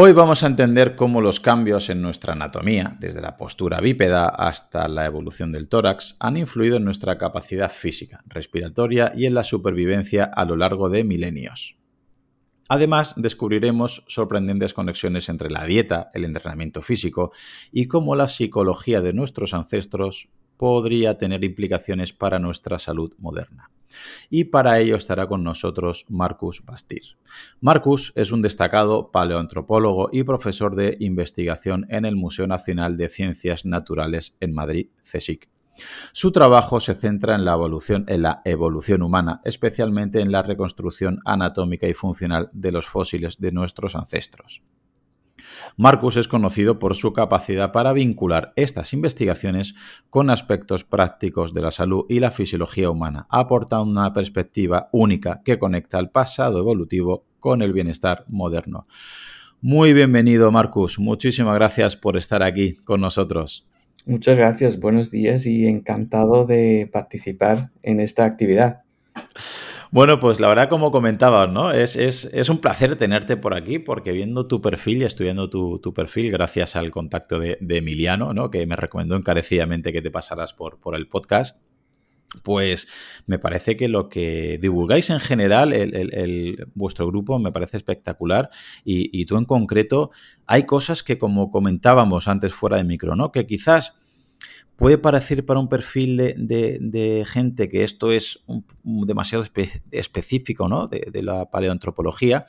Hoy vamos a entender cómo los cambios en nuestra anatomía, desde la postura bípeda hasta la evolución del tórax, han influido en nuestra capacidad física, respiratoria y en la supervivencia a lo largo de milenios. Además, descubriremos sorprendentes conexiones entre la dieta, el entrenamiento físico y cómo la psicología de nuestros ancestros podría tener implicaciones para nuestra salud moderna. Y para ello estará con nosotros Marcus Bastir. Marcus es un destacado paleoantropólogo y profesor de investigación en el Museo Nacional de Ciencias Naturales en Madrid, CSIC. Su trabajo se centra en la evolución, en la evolución humana, especialmente en la reconstrucción anatómica y funcional de los fósiles de nuestros ancestros. Marcus es conocido por su capacidad para vincular estas investigaciones con aspectos prácticos de la salud y la fisiología humana, aportando una perspectiva única que conecta el pasado evolutivo con el bienestar moderno. Muy bienvenido, Marcus. Muchísimas gracias por estar aquí con nosotros. Muchas gracias, buenos días y encantado de participar en esta actividad. Bueno, pues la verdad, como comentabas, ¿no? Es, es, es, un placer tenerte por aquí, porque viendo tu perfil y estudiando tu, perfil, gracias al contacto de, Emiliano, ¿no? Que me recomendó encarecidamente que te pasaras por, por el podcast. Pues me parece que lo que divulgáis en general, el, vuestro grupo, me parece espectacular. Y, y tú en concreto, hay cosas que, como comentábamos antes fuera de micro, ¿no? Que quizás Puede parecer para un perfil de, gente que esto es demasiado específico ¿no? de, la paleoantropología,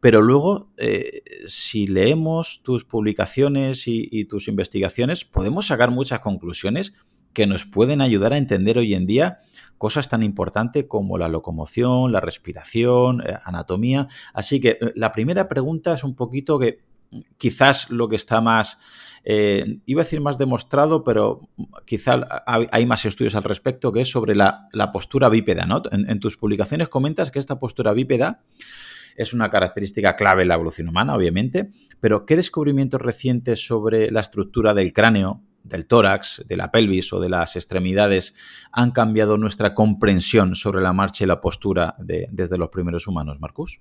pero luego, eh, si leemos tus publicaciones y, y tus investigaciones, podemos sacar muchas conclusiones que nos pueden ayudar a entender hoy en día cosas tan importantes como la locomoción, la respiración, eh, anatomía. Así que eh, la primera pregunta es un poquito que mm, quizás lo que está más eh, iba a decir más demostrado, pero quizá hay más estudios al respecto, que es sobre la, postura bípeda. ¿no? En, tus publicaciones comentas que esta postura bípeda es una característica clave en la evolución humana, obviamente, pero ¿qué descubrimientos recientes sobre la estructura del cráneo, del tórax, de la pelvis o de las extremidades han cambiado nuestra comprensión sobre la marcha y la postura desde los primeros humanos, Marcus?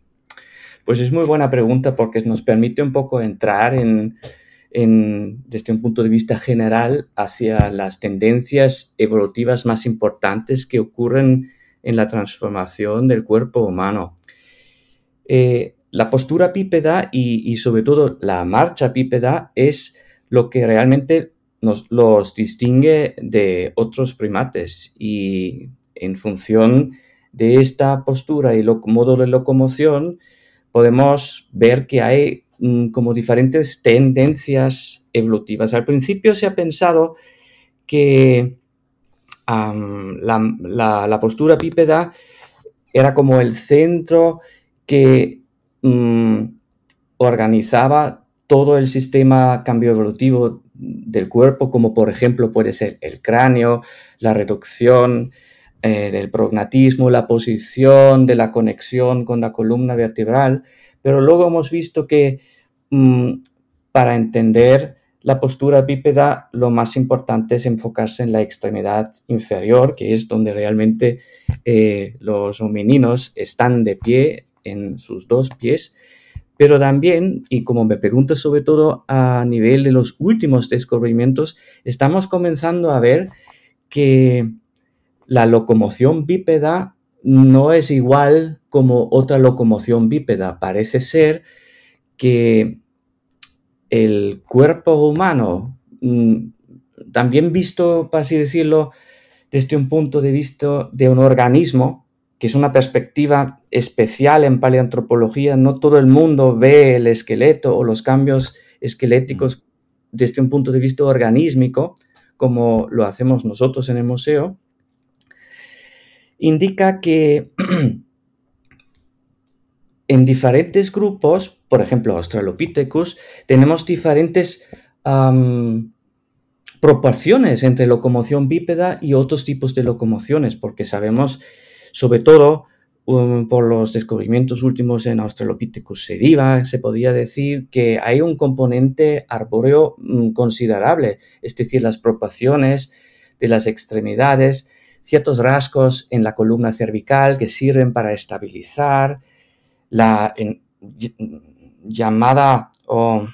Pues es muy buena pregunta porque nos permite un poco entrar en, desde un punto de vista general hacia las tendencias evolutivas más importantes que ocurren en la transformación del cuerpo humano. Eh, la postura pípeda y, sobre todo la marcha pípeda es lo que realmente nos, los distingue de otros primates y en función de esta postura y modo de locomoción podemos ver que hay Mm, como diferentes tendencias evolutivas. Al principio se ha pensado que la, postura pípeda era como el centro que mm, organizaba todo el sistema cambio evolutivo del cuerpo, como por ejemplo puede ser el cráneo, la reducción, eh, del prognatismo, la posición de la conexión con la columna vertebral, pero luego hemos visto que Mm, para entender la postura bípeda, lo más importante es enfocarse en la extremidad inferior, que es donde realmente eh, los homininos están de pie en sus dos pies. Pero también, y como me pregunto sobre todo a nivel de los últimos descubrimientos, estamos comenzando a ver que la locomoción bípeda no es igual como otra locomoción bípeda. Parece ser que el cuerpo humano, mm, también visto, por así decirlo, desde un punto de vista de un organismo, que es una perspectiva especial en paleantropología, no todo el mundo ve el esqueleto o los cambios esqueléticos mm. desde un punto de vista organísmico, como lo hacemos nosotros en el museo, indica que en diferentes grupos, por ejemplo, Australopithecus, tenemos diferentes proporciones entre locomoción bípeda y otros tipos de locomociones, porque sabemos, sobre todo um, por los descubrimientos últimos en Australopithecus sediva, se podría decir que hay un componente arbóreo mm, considerable, es decir, las proporciones de las extremidades, ciertos rasgos en la columna cervical que sirven para estabilizar, la llamada o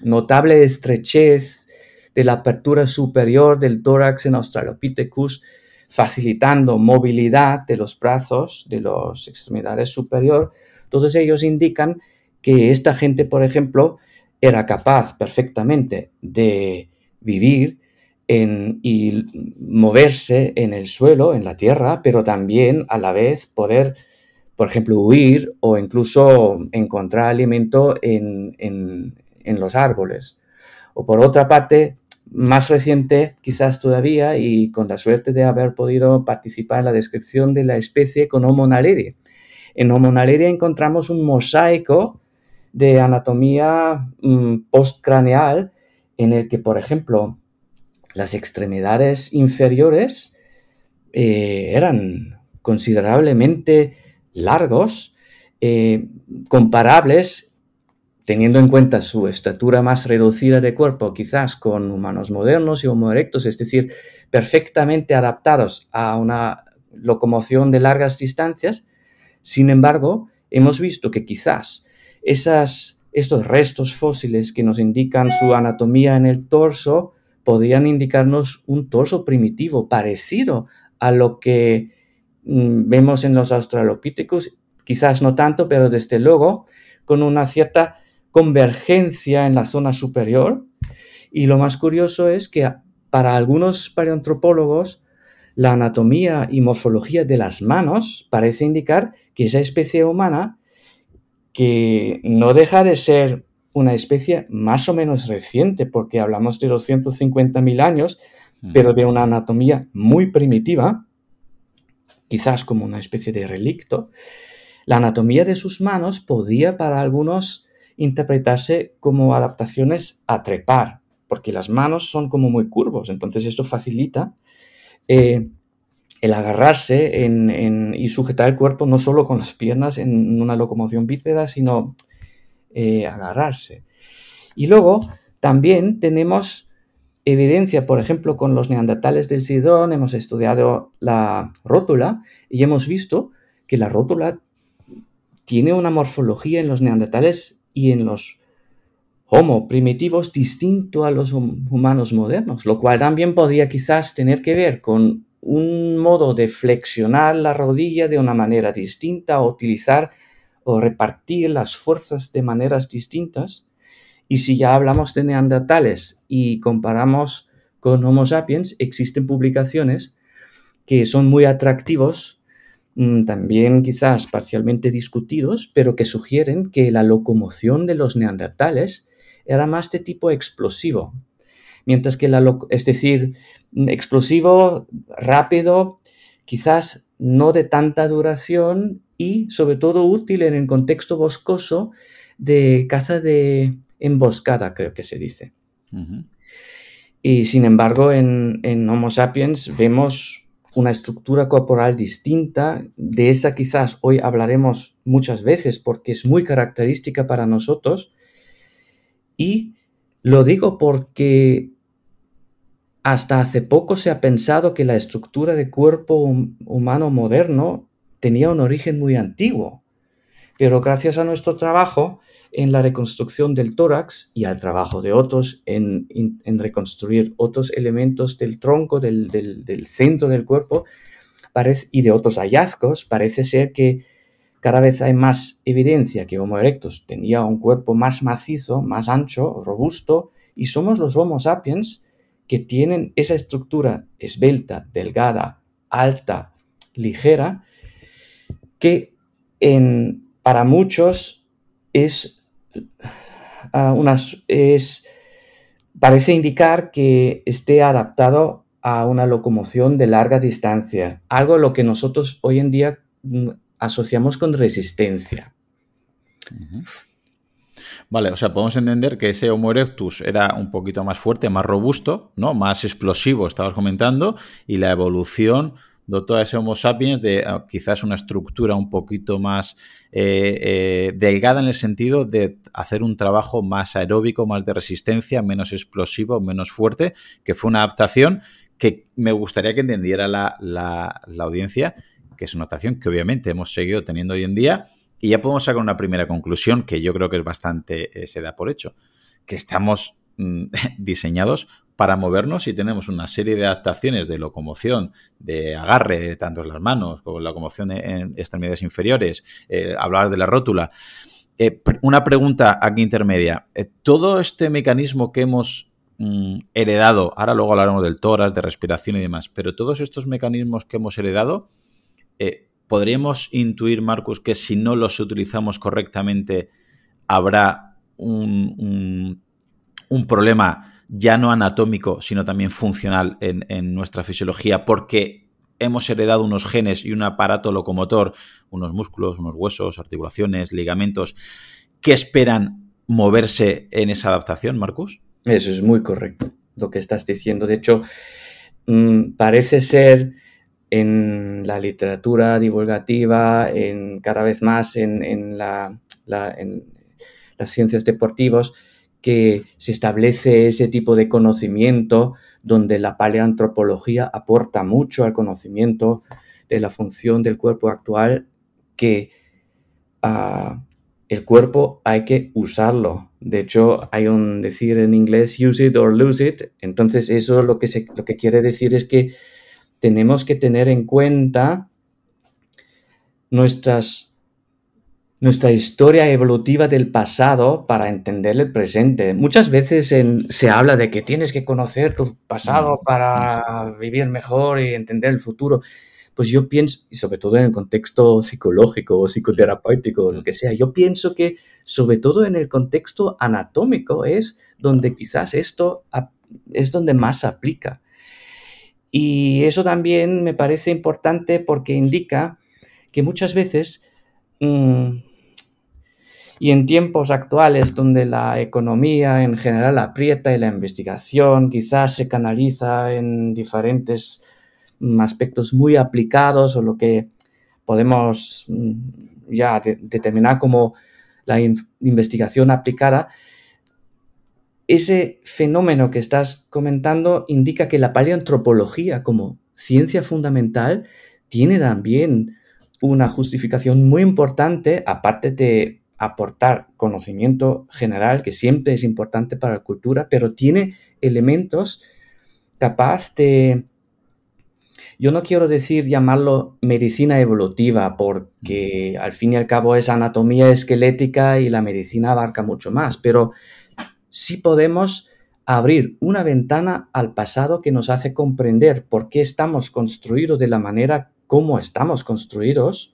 notable estrechez de la apertura superior del tórax en Australopithecus, facilitando movilidad de los brazos, de las extremidades superior. Todos ellos indican que esta gente, por ejemplo, era capaz perfectamente de vivir en, y moverse en el suelo, en la tierra, pero también a la vez poder por ejemplo, huir o incluso encontrar alimento en, los árboles. O por otra parte, más reciente quizás todavía y con la suerte de haber podido participar en la descripción de la especie con Homo En Homo encontramos un mosaico de anatomía mm, postcraneal en el que, por ejemplo, las extremidades inferiores eh, eran considerablemente largos, eh, comparables, teniendo en cuenta su estatura más reducida de cuerpo, quizás con humanos modernos y homo es decir, perfectamente adaptados a una locomoción de largas distancias. Sin embargo, hemos visto que quizás esas, estos restos fósiles que nos indican su anatomía en el torso podrían indicarnos un torso primitivo parecido a lo que Mm, vemos en los australopithecus, quizás no tanto, pero desde luego con una cierta convergencia en la zona superior. Y lo más curioso es que para algunos paleoantropólogos, la anatomía y morfología de las manos parece indicar que esa especie humana, que no deja de ser una especie más o menos reciente, porque hablamos de 250.000 años, mm. pero de una anatomía muy primitiva, quizás como una especie de relicto, la anatomía de sus manos podía para algunos interpretarse como adaptaciones a trepar, porque las manos son como muy curvos, entonces esto facilita eh, el agarrarse y sujetar el cuerpo no solo con las piernas en una locomoción bípeda, sino eh, agarrarse. Y luego también tenemos evidencia, por ejemplo, con los neandertales del Sidón, hemos estudiado la rótula y hemos visto que la rótula tiene una morfología en los neandertales y en los homo primitivos distinto a los humanos modernos, lo cual también podría quizás tener que ver con un modo de flexionar la rodilla de una manera distinta, o utilizar o repartir las fuerzas de maneras distintas, y si ya hablamos de neandertales y comparamos con Homo sapiens, existen publicaciones que son muy atractivos, mm, también quizás parcialmente discutidos, pero que sugieren que la locomoción de los neandertales era más de tipo explosivo. Mientras que es decir, mm, explosivo, rápido, quizás no de tanta duración y sobre todo útil en el contexto boscoso de caza de emboscada, creo que se dice. Y sin embargo, en, Homo sapiens vemos una estructura corporal distinta, de esa quizás hoy hablaremos muchas veces porque es muy característica para nosotros. Y lo digo porque hasta hace poco se ha pensado que la estructura de cuerpo humano moderno tenía un origen muy antiguo. Pero gracias a nuestro trabajo en la reconstrucción del tórax y al trabajo de otros en, reconstruir otros elementos del tronco, del, centro del cuerpo y de otros hallazgos, parece ser que cada vez hay más evidencia que Homo erectus tenía un cuerpo más macizo, más ancho, robusto, y somos los Homo sapiens que tienen esa estructura esbelta, delgada, alta, ligera, que para muchos es Ah, es, parece indicar que esté adaptado a una locomoción de larga distancia, algo lo que nosotros hoy en día mm, asociamos con resistencia. Vale, o sea, podemos entender que ese Homo erectus era un poquito más fuerte, más robusto, ¿no? Más explosivo, estabas comentando, y la evolución dotó a ese Homo sapiens de ah, quizás una estructura un poquito más eh, eh, delgada en el sentido de hacer un trabajo más aeróbico, más de resistencia, menos explosivo, menos fuerte, que fue una adaptación que me gustaría que entendiera la, audiencia, que es una adaptación que obviamente hemos seguido teniendo hoy en día. Y ya podemos sacar una primera conclusión que yo creo que es bastante, eh, se da por hecho, que estamos mm, diseñados para movernos y tenemos una serie de adaptaciones de locomoción, de agarre de tantos las manos como locomoción en extremidades inferiores, eh, hablar de la rótula. Eh, una pregunta aquí intermedia. Eh, todo este mecanismo que hemos mm, heredado, ahora luego hablaremos del toras, de respiración y demás, pero todos estos mecanismos que hemos heredado, ¿podríamos intuir, Marcus, que si no los utilizamos correctamente habrá un, un problema? ya no anatómico, sino también funcional en, nuestra fisiología, porque hemos heredado unos genes y un aparato locomotor, unos músculos, unos huesos, articulaciones, ligamentos, que esperan moverse en esa adaptación, Marcus? Eso es muy correcto, lo que estás diciendo. De hecho, mm, parece ser en la literatura divulgativa, en, cada vez más en las ciencias deportivas, que se establece ese tipo de conocimiento, donde la paleantropología aporta mucho al conocimiento de la función del cuerpo actual, que ah, el cuerpo hay que usarlo. De hecho, hay un decir en inglés, use it or lose it. Entonces, eso lo que, lo que quiere decir es que tenemos que tener en cuenta nuestras nuestra historia evolutiva del pasado para entender el presente. Muchas veces se habla de que tienes que conocer tu pasado mm, para vivir mejor y entender el futuro. Pues yo pienso, y sobre todo en el contexto psicológico o psicoterapéutico o lo mm. que sea, yo pienso que sobre todo en el contexto anatómico es donde quizás esto es donde más aplica. Y eso también me parece importante porque indica que muchas veces mm, y en tiempos actuales donde la economía en general aprieta y la investigación quizás se canaliza en diferentes mm, aspectos muy aplicados o lo que podemos mm, ya determinar como la investigación aplicada, ese fenómeno que estás comentando indica que la paleoantropología como ciencia fundamental tiene también una justificación muy importante, aparte de aportar conocimiento general, que siempre es importante para la cultura, pero tiene elementos capaz de, yo no quiero decir llamarlo medicina evolutiva, porque al fin y al cabo es anatomía esquelética y la medicina abarca mucho más, pero sí podemos abrir una ventana al pasado que nos hace comprender por qué estamos construidos de la manera como estamos construidos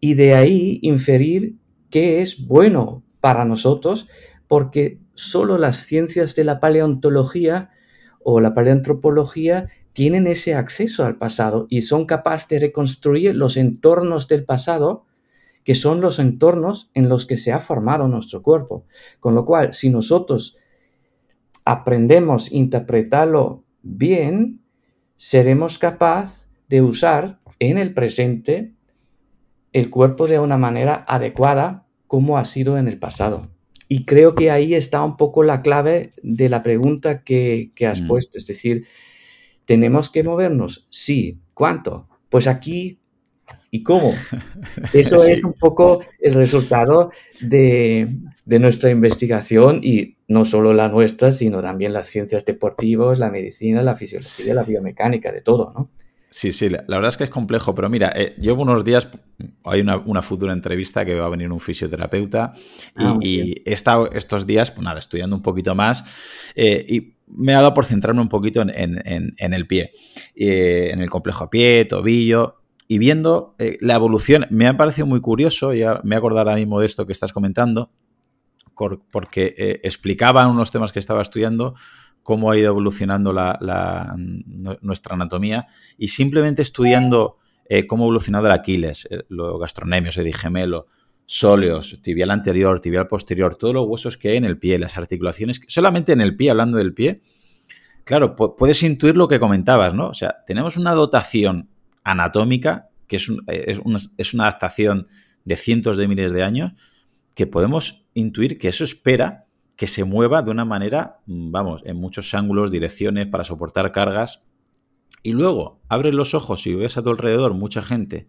y de ahí inferir que es bueno para nosotros, porque solo las ciencias de la paleontología o la paleantropología tienen ese acceso al pasado y son capaces de reconstruir los entornos del pasado, que son los entornos en los que se ha formado nuestro cuerpo. Con lo cual, si nosotros aprendemos a interpretarlo bien, seremos capaces de usar en el presente el cuerpo de una manera adecuada ¿Cómo ha sido en el pasado. Y creo que ahí está un poco la clave de la pregunta que, has mm. puesto. Es decir, ¿tenemos que movernos? Sí. ¿Cuánto? Pues aquí y cómo. Eso es un poco el resultado de, nuestra investigación y no solo la nuestra, sino también las ciencias deportivas, la medicina, la fisiología, la biomecánica, de todo, ¿no? Sí, sí, la, verdad es que es complejo, pero mira, eh, llevo unos días, hay una, futura entrevista que va a venir un fisioterapeuta ah, y, he estado estos días, pues nada, estudiando un poquito más eh, y me ha dado por centrarme un poquito en, el pie, eh, en el complejo pie, tobillo, y viendo la evolución, me ha parecido muy curioso, ya me acordado ahora mismo de esto que estás comentando, porque explicaba unos temas que estaba estudiando, cómo ha ido evolucionando mm, nuestra anatomía y simplemente estudiando eh, cómo ha evolucionado el Aquiles, eh, los los el digemelo, sóleos, tibial anterior, tibial posterior, todos los huesos que hay en el pie, las articulaciones, solamente en el pie, hablando del pie, claro, puedes intuir lo que comentabas, ¿no? O sea, tenemos una dotación anatómica, que eh, es una adaptación de cientos de miles de años, que podemos intuir que eso espera que se mueva de una manera, mm, vamos, en muchos ángulos, direcciones, para soportar cargas. Y luego abres los ojos y ves a tu alrededor mucha gente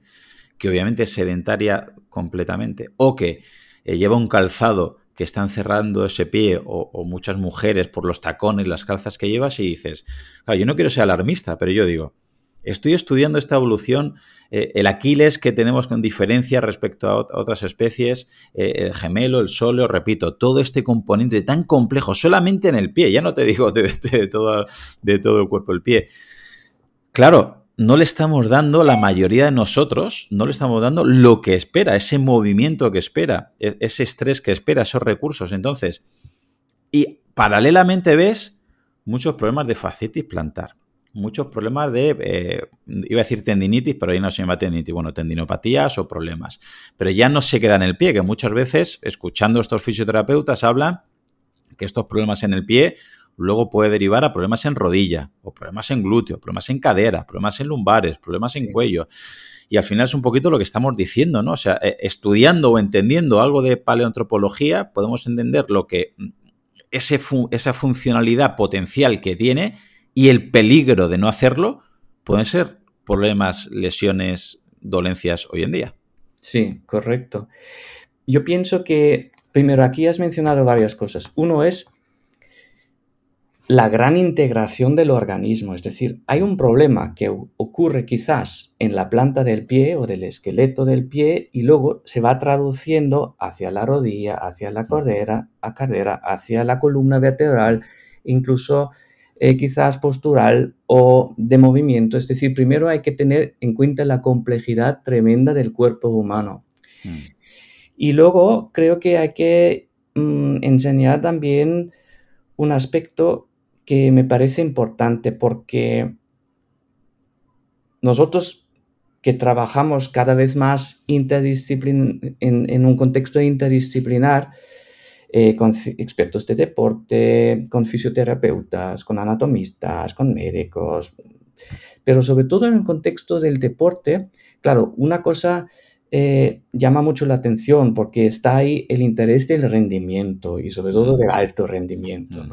que obviamente es sedentaria completamente o que eh, lleva un calzado que están cerrando ese pie o, o, muchas mujeres por los tacones, las calzas que llevas y dices, claro, yo no quiero ser alarmista, pero yo digo, Estoy estudiando esta evolución, eh, el Aquiles que tenemos con diferencia respecto a, otras especies, eh, el gemelo, el solo, repito, todo este componente tan complejo, solamente en el pie, ya no te digo de, todo, de todo el cuerpo, el pie. Claro, no le estamos dando, la mayoría de nosotros, no le estamos dando lo que espera, ese movimiento que espera, e, ese estrés que espera, esos recursos. Entonces, y paralelamente ves muchos problemas de facetis plantar muchos problemas de, eh, iba a decir tendinitis, pero ahí no se llama tendinitis, bueno, tendinopatías o problemas. Pero ya no se queda en el pie, que muchas veces, escuchando estos fisioterapeutas, hablan que estos problemas en el pie luego puede derivar a problemas en rodilla, o problemas en glúteo, problemas en cadera, problemas en lumbares, problemas en cuello. Y al final es un poquito lo que estamos diciendo, ¿no? O sea, eh, estudiando o entendiendo algo de paleontropología, podemos entender lo que mm, ese esa funcionalidad potencial que tiene y el peligro de no hacerlo pueden ser problemas, lesiones, dolencias hoy en día. Sí, correcto. Yo pienso que, primero, aquí has mencionado varias cosas. Uno es la gran integración del organismo, es decir, hay un problema que ocurre quizás en la planta del pie o del esqueleto del pie y luego se va traduciendo hacia la rodilla, hacia la mm. cordera, a cadera, hacia la columna vertebral, incluso eh, quizás postural o de movimiento. Es decir, primero hay que tener en cuenta la complejidad tremenda del cuerpo humano. Mm. Y luego creo que hay que mm, enseñar también un aspecto que me parece importante porque nosotros que trabajamos cada vez más interdisciplin en, un contexto interdisciplinar, eh, con expertos de deporte, con fisioterapeutas, con anatomistas, con médicos, pero sobre todo en el contexto del deporte, claro, una cosa eh, llama mucho la atención porque está ahí el interés del rendimiento y sobre todo del alto rendimiento,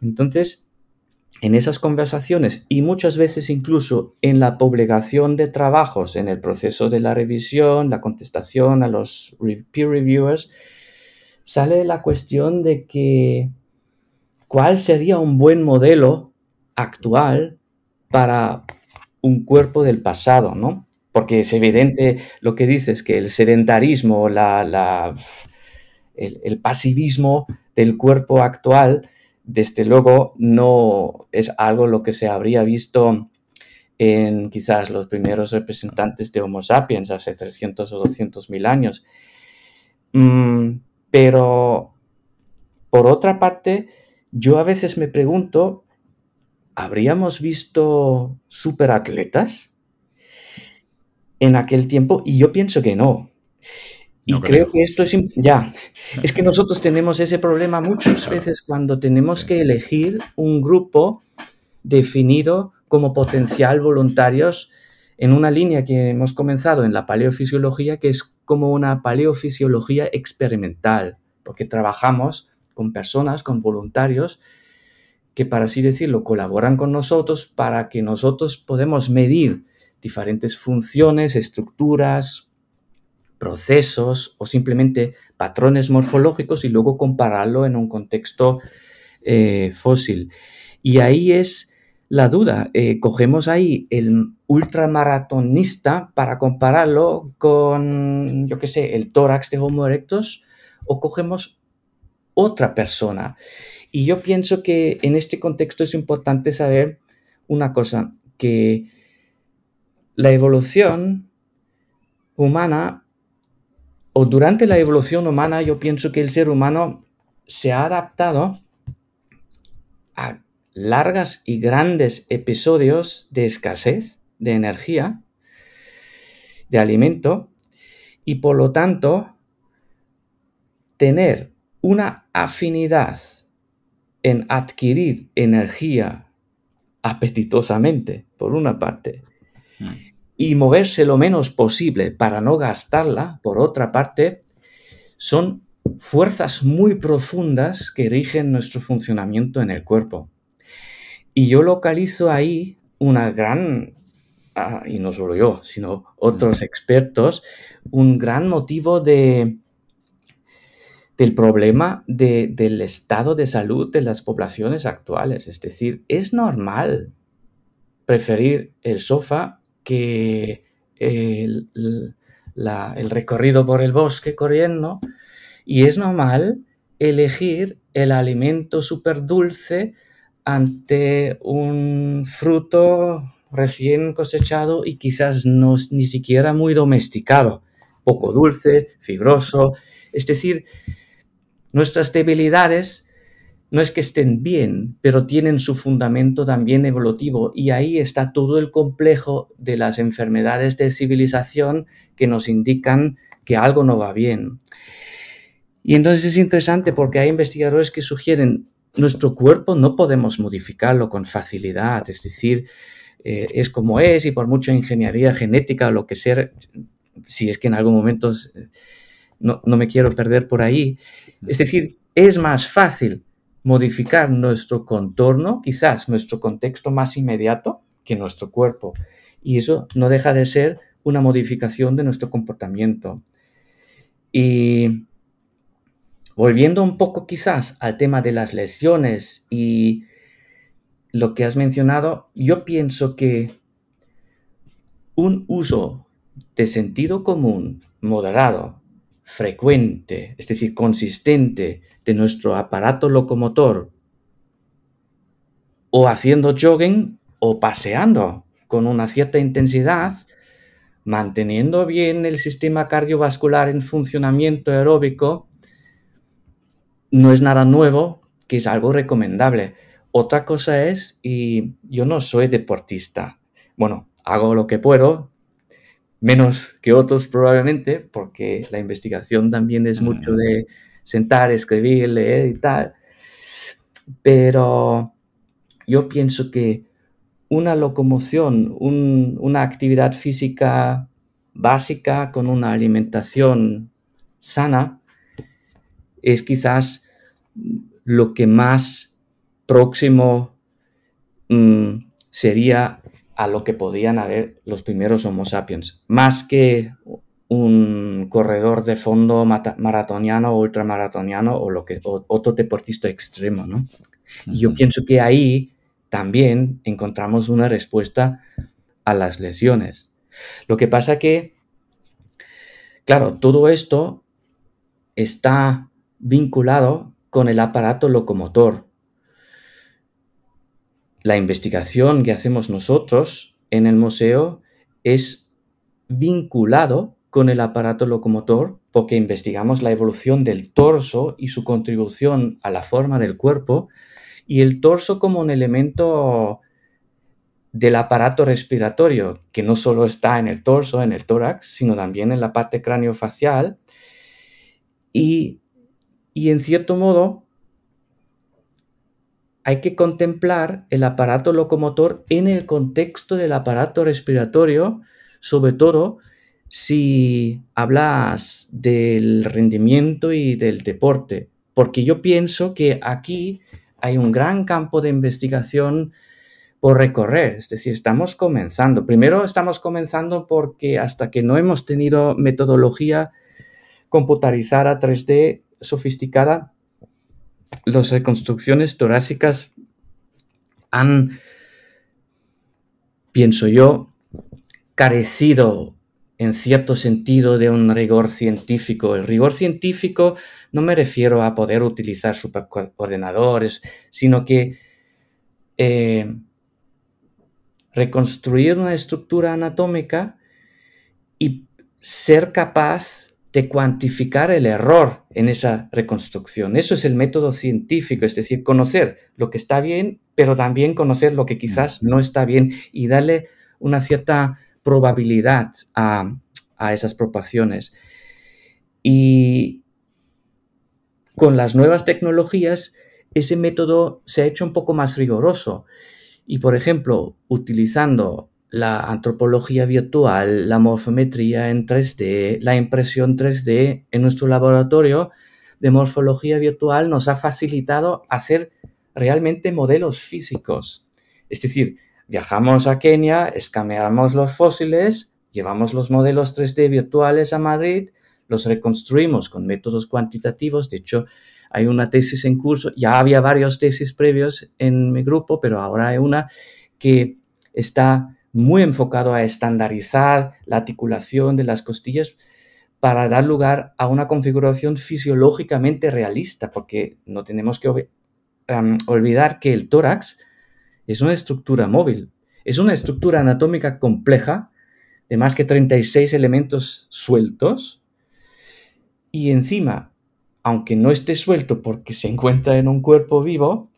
Entonces, en esas conversaciones y muchas veces incluso en la publicación de trabajos, en el proceso de la revisión, la contestación a los peer reviewers, sale la cuestión de que cuál sería un buen modelo actual para un cuerpo del pasado, ¿no? Porque es evidente lo que dices, que el sedentarismo, la, el, pasivismo del cuerpo actual, desde luego no es algo lo que se habría visto en quizás los primeros representantes de Homo sapiens hace 300 o 200 mil años. Mm, pero, por otra parte, yo a veces me pregunto, ¿habríamos visto superatletas en aquel tiempo? Y yo pienso que no. Y creo. creo. que esto es... Ya, es que nosotros tenemos ese problema muchas veces cuando tenemos que elegir un grupo definido como potencial voluntarios en una línea que hemos comenzado en la paleofisiología, que es como una paleofisiología experimental, porque trabajamos con personas, con voluntarios, que para así decirlo, colaboran con nosotros para que nosotros podemos medir diferentes funciones, estructuras, procesos o simplemente patrones morfológicos y luego compararlo en un contexto eh, fósil. Y ahí es la duda. Eh, cogemos ahí el ultramaratonista para compararlo con, yo qué sé, el tórax de Homo erectus o cogemos otra persona. Y yo pienso que en este contexto es importante saber una cosa, que la evolución humana, o durante la evolución humana, yo pienso que el ser humano se ha adaptado a largas y grandes episodios de escasez de energía, de alimento, y por lo tanto tener una afinidad en adquirir energía apetitosamente, por una parte, y moverse lo menos posible para no gastarla, por otra parte, son fuerzas muy profundas que rigen nuestro funcionamiento en el cuerpo. Y yo localizo ahí una gran, ah, y no solo yo, sino otros expertos, un gran motivo de, del problema del estado de salud de las poblaciones actuales. Es decir, es normal preferir el sofá que el, el recorrido por el bosque corriendo y es normal elegir el alimento súper dulce ante un fruto recién cosechado y quizás no, ni siquiera muy domesticado, poco dulce, fibroso. Es decir, nuestras debilidades no es que estén bien, pero tienen su fundamento también evolutivo y ahí está todo el complejo de las enfermedades de civilización que nos indican que algo no va bien. Y entonces es interesante porque hay investigadores que sugieren nuestro cuerpo no podemos modificarlo con facilidad, es decir, eh, es como es y por mucha ingeniería genética o lo que sea, si es que en algún momento no, no me quiero perder por ahí, es decir, es más fácil modificar nuestro contorno, quizás nuestro contexto más inmediato que nuestro cuerpo. Y eso no deja de ser una modificación de nuestro comportamiento. Y Volviendo un poco quizás al tema de las lesiones y lo que has mencionado, yo pienso que un uso de sentido común moderado, frecuente, es decir, consistente de nuestro aparato locomotor, o haciendo jogging o paseando con una cierta intensidad, manteniendo bien el sistema cardiovascular en funcionamiento aeróbico, no es nada nuevo, que es algo recomendable. Otra cosa es, y yo no soy deportista. Bueno, hago lo que puedo, menos que otros probablemente, porque la investigación también es mucho mm. de sentar, escribir, leer y tal. Pero yo pienso que una locomoción, una actividad física básica con una alimentación sana es quizás lo que más próximo mm, sería a lo que podían haber los primeros Homo sapiens, más que un corredor de fondo maratoniano o ultramaratoniano o lo que otro deportista extremo, ¿no? Y yo pienso que ahí también encontramos una respuesta a las lesiones. Lo que pasa que, claro, todo esto está vinculado con el aparato locomotor. La investigación que hacemos nosotros en el museo es vinculado con el aparato locomotor porque investigamos la evolución del torso y su contribución a la forma del cuerpo y el torso como un elemento del aparato respiratorio, que no solo está en el torso, en el tórax, sino también en la parte craneofacial. Y y en cierto modo, hay que contemplar el aparato locomotor en el contexto del aparato respiratorio, sobre todo si hablas del rendimiento y del deporte, porque yo pienso que aquí hay un gran campo de investigación por recorrer, es decir, estamos comenzando. Primero estamos comenzando porque hasta que no hemos tenido metodología computarizada 3D sofisticada, las reconstrucciones torácicas han, pienso yo, carecido en cierto sentido de un rigor científico. El rigor científico no me refiero a poder utilizar superordenadores, sino que eh, reconstruir una estructura anatómica y ser capaz de cuantificar el error en esa reconstrucción. Eso es el método científico, es decir, conocer lo que está bien, pero también conocer lo que quizás mm. no está bien y darle una cierta probabilidad a, esas proporciones. Y con las nuevas tecnologías, ese método se ha hecho un poco más riguroso. Y, por ejemplo, utilizando la antropología virtual, la morfometría en 3D, la impresión 3D en nuestro laboratorio de morfología virtual nos ha facilitado hacer realmente modelos físicos. Es decir, viajamos a Kenia, escaneamos los fósiles, llevamos los modelos 3D virtuales a Madrid, los reconstruimos con métodos cuantitativos. De hecho, hay una tesis en curso, ya había varias tesis previos en mi grupo, pero ahora hay una que está muy enfocado a estandarizar la articulación de las costillas para dar lugar a una configuración fisiológicamente realista, porque no tenemos que olvidar que el tórax es una estructura móvil, es una estructura anatómica compleja de más que 36 elementos sueltos y encima, aunque no esté suelto porque se encuentra en un cuerpo vivo,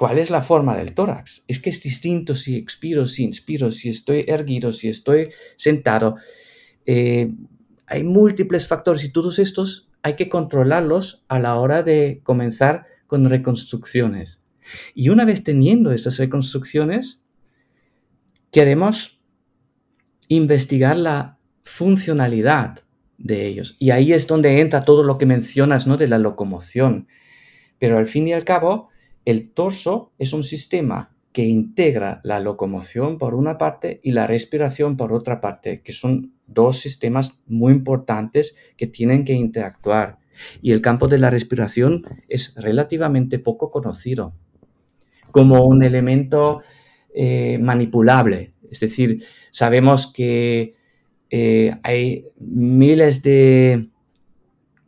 ¿Cuál es la forma del tórax? Es que es distinto si expiro, si inspiro, si estoy erguido, si estoy sentado. Eh, hay múltiples factores y todos estos hay que controlarlos a la hora de comenzar con reconstrucciones. Y una vez teniendo estas reconstrucciones, queremos investigar la funcionalidad de ellos. Y ahí es donde entra todo lo que mencionas, ¿no? De la locomoción. Pero al fin y al cabo, el torso es un sistema que integra la locomoción por una parte y la respiración por otra parte, que son dos sistemas muy importantes que tienen que interactuar. Y el campo de la respiración es relativamente poco conocido como un elemento eh, manipulable. Es decir, sabemos que eh, hay miles de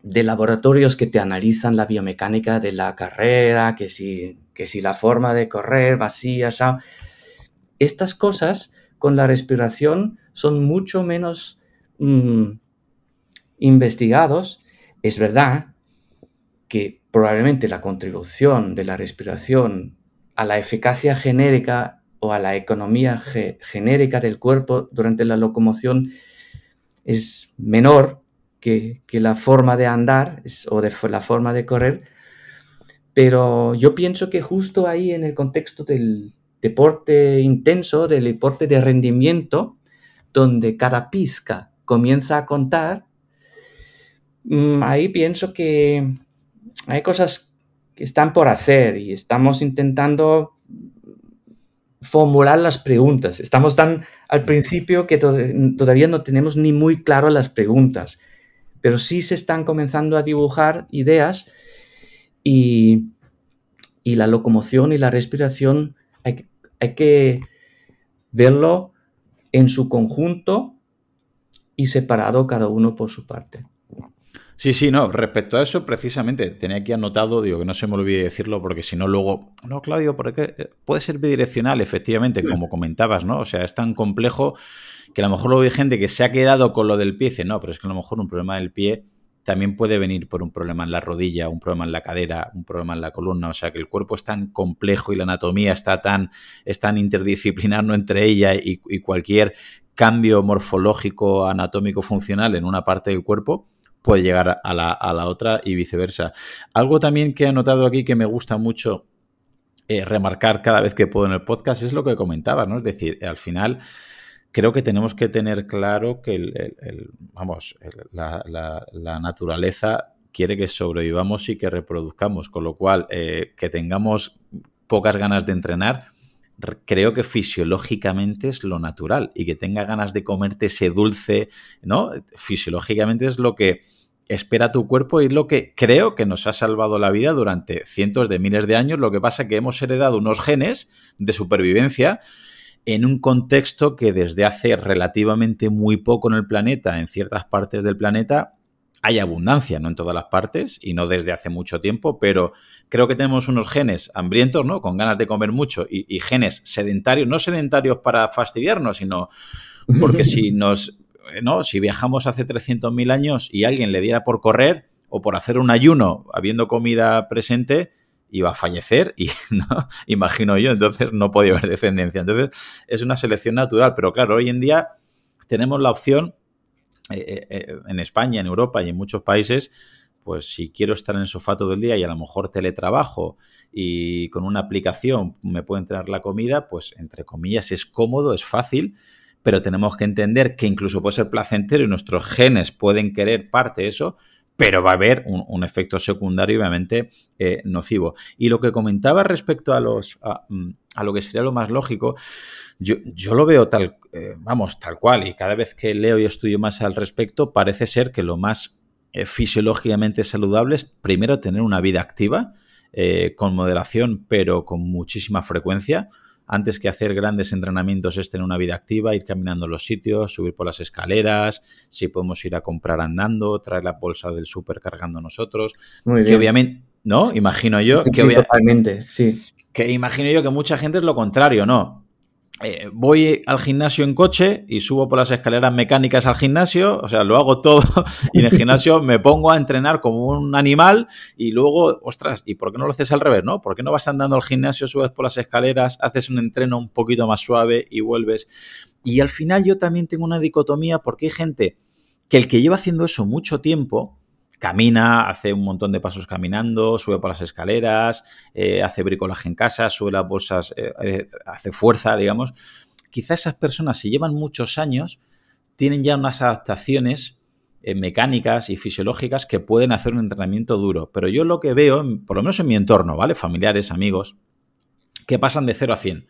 de laboratorios que te analizan la biomecánica de la carrera, que si, que si la forma de correr vacía, estas cosas con la respiración son mucho menos mm, investigados. Es verdad que probablemente la contribución de la respiración a la eficacia genérica o a la economía genérica del cuerpo durante la locomoción es menor que, la forma de andar o de la forma de correr, pero yo pienso que justo ahí en el contexto del deporte intenso, del deporte de rendimiento, donde cada pizca comienza a contar, mm, ahí pienso que hay cosas que están por hacer y estamos intentando formular las preguntas. Estamos tan al principio que todavía no tenemos ni muy claro las preguntas pero sí se están comenzando a dibujar ideas y, la locomoción y la respiración hay que verlo en su conjunto y separado cada uno por su parte. Sí, sí, no, respecto a eso, precisamente, tenía aquí anotado, digo que no se me olvide decirlo, porque si no, luego, no, Claudio, porque eh, puede ser bidireccional, efectivamente, como comentabas, ¿no? O sea, es tan complejo que a lo mejor lo ve gente que se ha quedado con lo del pie dice, no, pero es que a lo mejor un problema del pie también puede venir por un problema en la rodilla, un problema en la cadera, un problema en la columna, o sea, que el cuerpo es tan complejo y la anatomía está tan, es tan interdisciplinar entre ella y cualquier cambio morfológico, anatómico, funcional en una parte del cuerpo puede llegar a la, otra y viceversa. Algo también que he notado aquí que me gusta mucho eh, remarcar cada vez que puedo en el podcast es lo que comentaba, ¿no? Es decir, al final creo que tenemos que tener claro que vamos, la, naturaleza quiere que sobrevivamos y que reproduzcamos, con lo cual eh, que tengamos pocas ganas de entrenar, creo que fisiológicamente es lo natural y que tenga ganas de comerte ese dulce, ¿no? Fisiológicamente es lo que espera tu cuerpo y es lo que creo que nos ha salvado la vida durante cientos de miles de años. Lo que pasa es que hemos heredado unos genes de supervivencia en un contexto que desde hace relativamente muy poco en el planeta, en ciertas partes del planeta, hay abundancia, no en todas las partes y no desde hace mucho tiempo, pero creo que tenemos unos genes hambrientos, ¿no? Con ganas de comer mucho y, y genes sedentarios, no sedentarios para fastidiarnos, sino porque si nos eh, ¿no? Si viajamos hace 300.000 años y alguien le diera por correr o por hacer un ayuno habiendo comida presente, iba a fallecer y no, imagino yo, entonces no podía haber descendencia. Entonces es una selección natural, pero claro, hoy en día tenemos la opción eh, eh, en España, en Europa y en muchos países, pues si quiero estar en el sofá todo el día y a lo mejor teletrabajo y con una aplicación me pueden entrar la comida, pues entre comillas es cómodo, es fácil pero tenemos que entender que incluso puede ser placentero y nuestros genes pueden querer parte de eso, pero va a haber un, efecto secundario obviamente eh, nocivo. Y lo que comentaba respecto a los a, mm, lo que sería lo más lógico, yo, lo veo tal, eh, vamos, tal cual, y cada vez que leo y estudio más al respecto, parece ser que lo más eh, fisiológicamente saludable es primero tener una vida activa, con moderación, pero con muchísima frecuencia antes que hacer grandes entrenamientos es en una vida activa, ir caminando los sitios, subir por las escaleras, si podemos ir a comprar andando, traer la bolsa del súper cargando nosotros, Muy bien. que obviamente, ¿no? Imagino yo que sí. Que imagino yo que mucha gente es lo contrario, ¿no? Eh, voy al gimnasio en coche y subo por las escaleras mecánicas al gimnasio, o sea, lo hago todo y en el gimnasio me pongo a entrenar como un animal y luego, ostras, ¿y por qué no lo haces al revés, no? ¿Por qué no vas andando al gimnasio, subes por las escaleras, haces un entreno un poquito más suave y vuelves? Y al final yo también tengo una dicotomía porque hay gente que el que lleva haciendo eso mucho tiempo, camina, hace un montón de pasos caminando, sube por las escaleras, eh, hace bricolaje en casa, sube las bolsas, eh, eh, hace fuerza, digamos. Quizás esas personas, si llevan muchos años, tienen ya unas adaptaciones mecánicas y fisiológicas que pueden hacer un entrenamiento duro. Pero yo lo que veo, por lo menos en mi entorno, ¿vale? Familiares, amigos, que pasan de 0 a 100.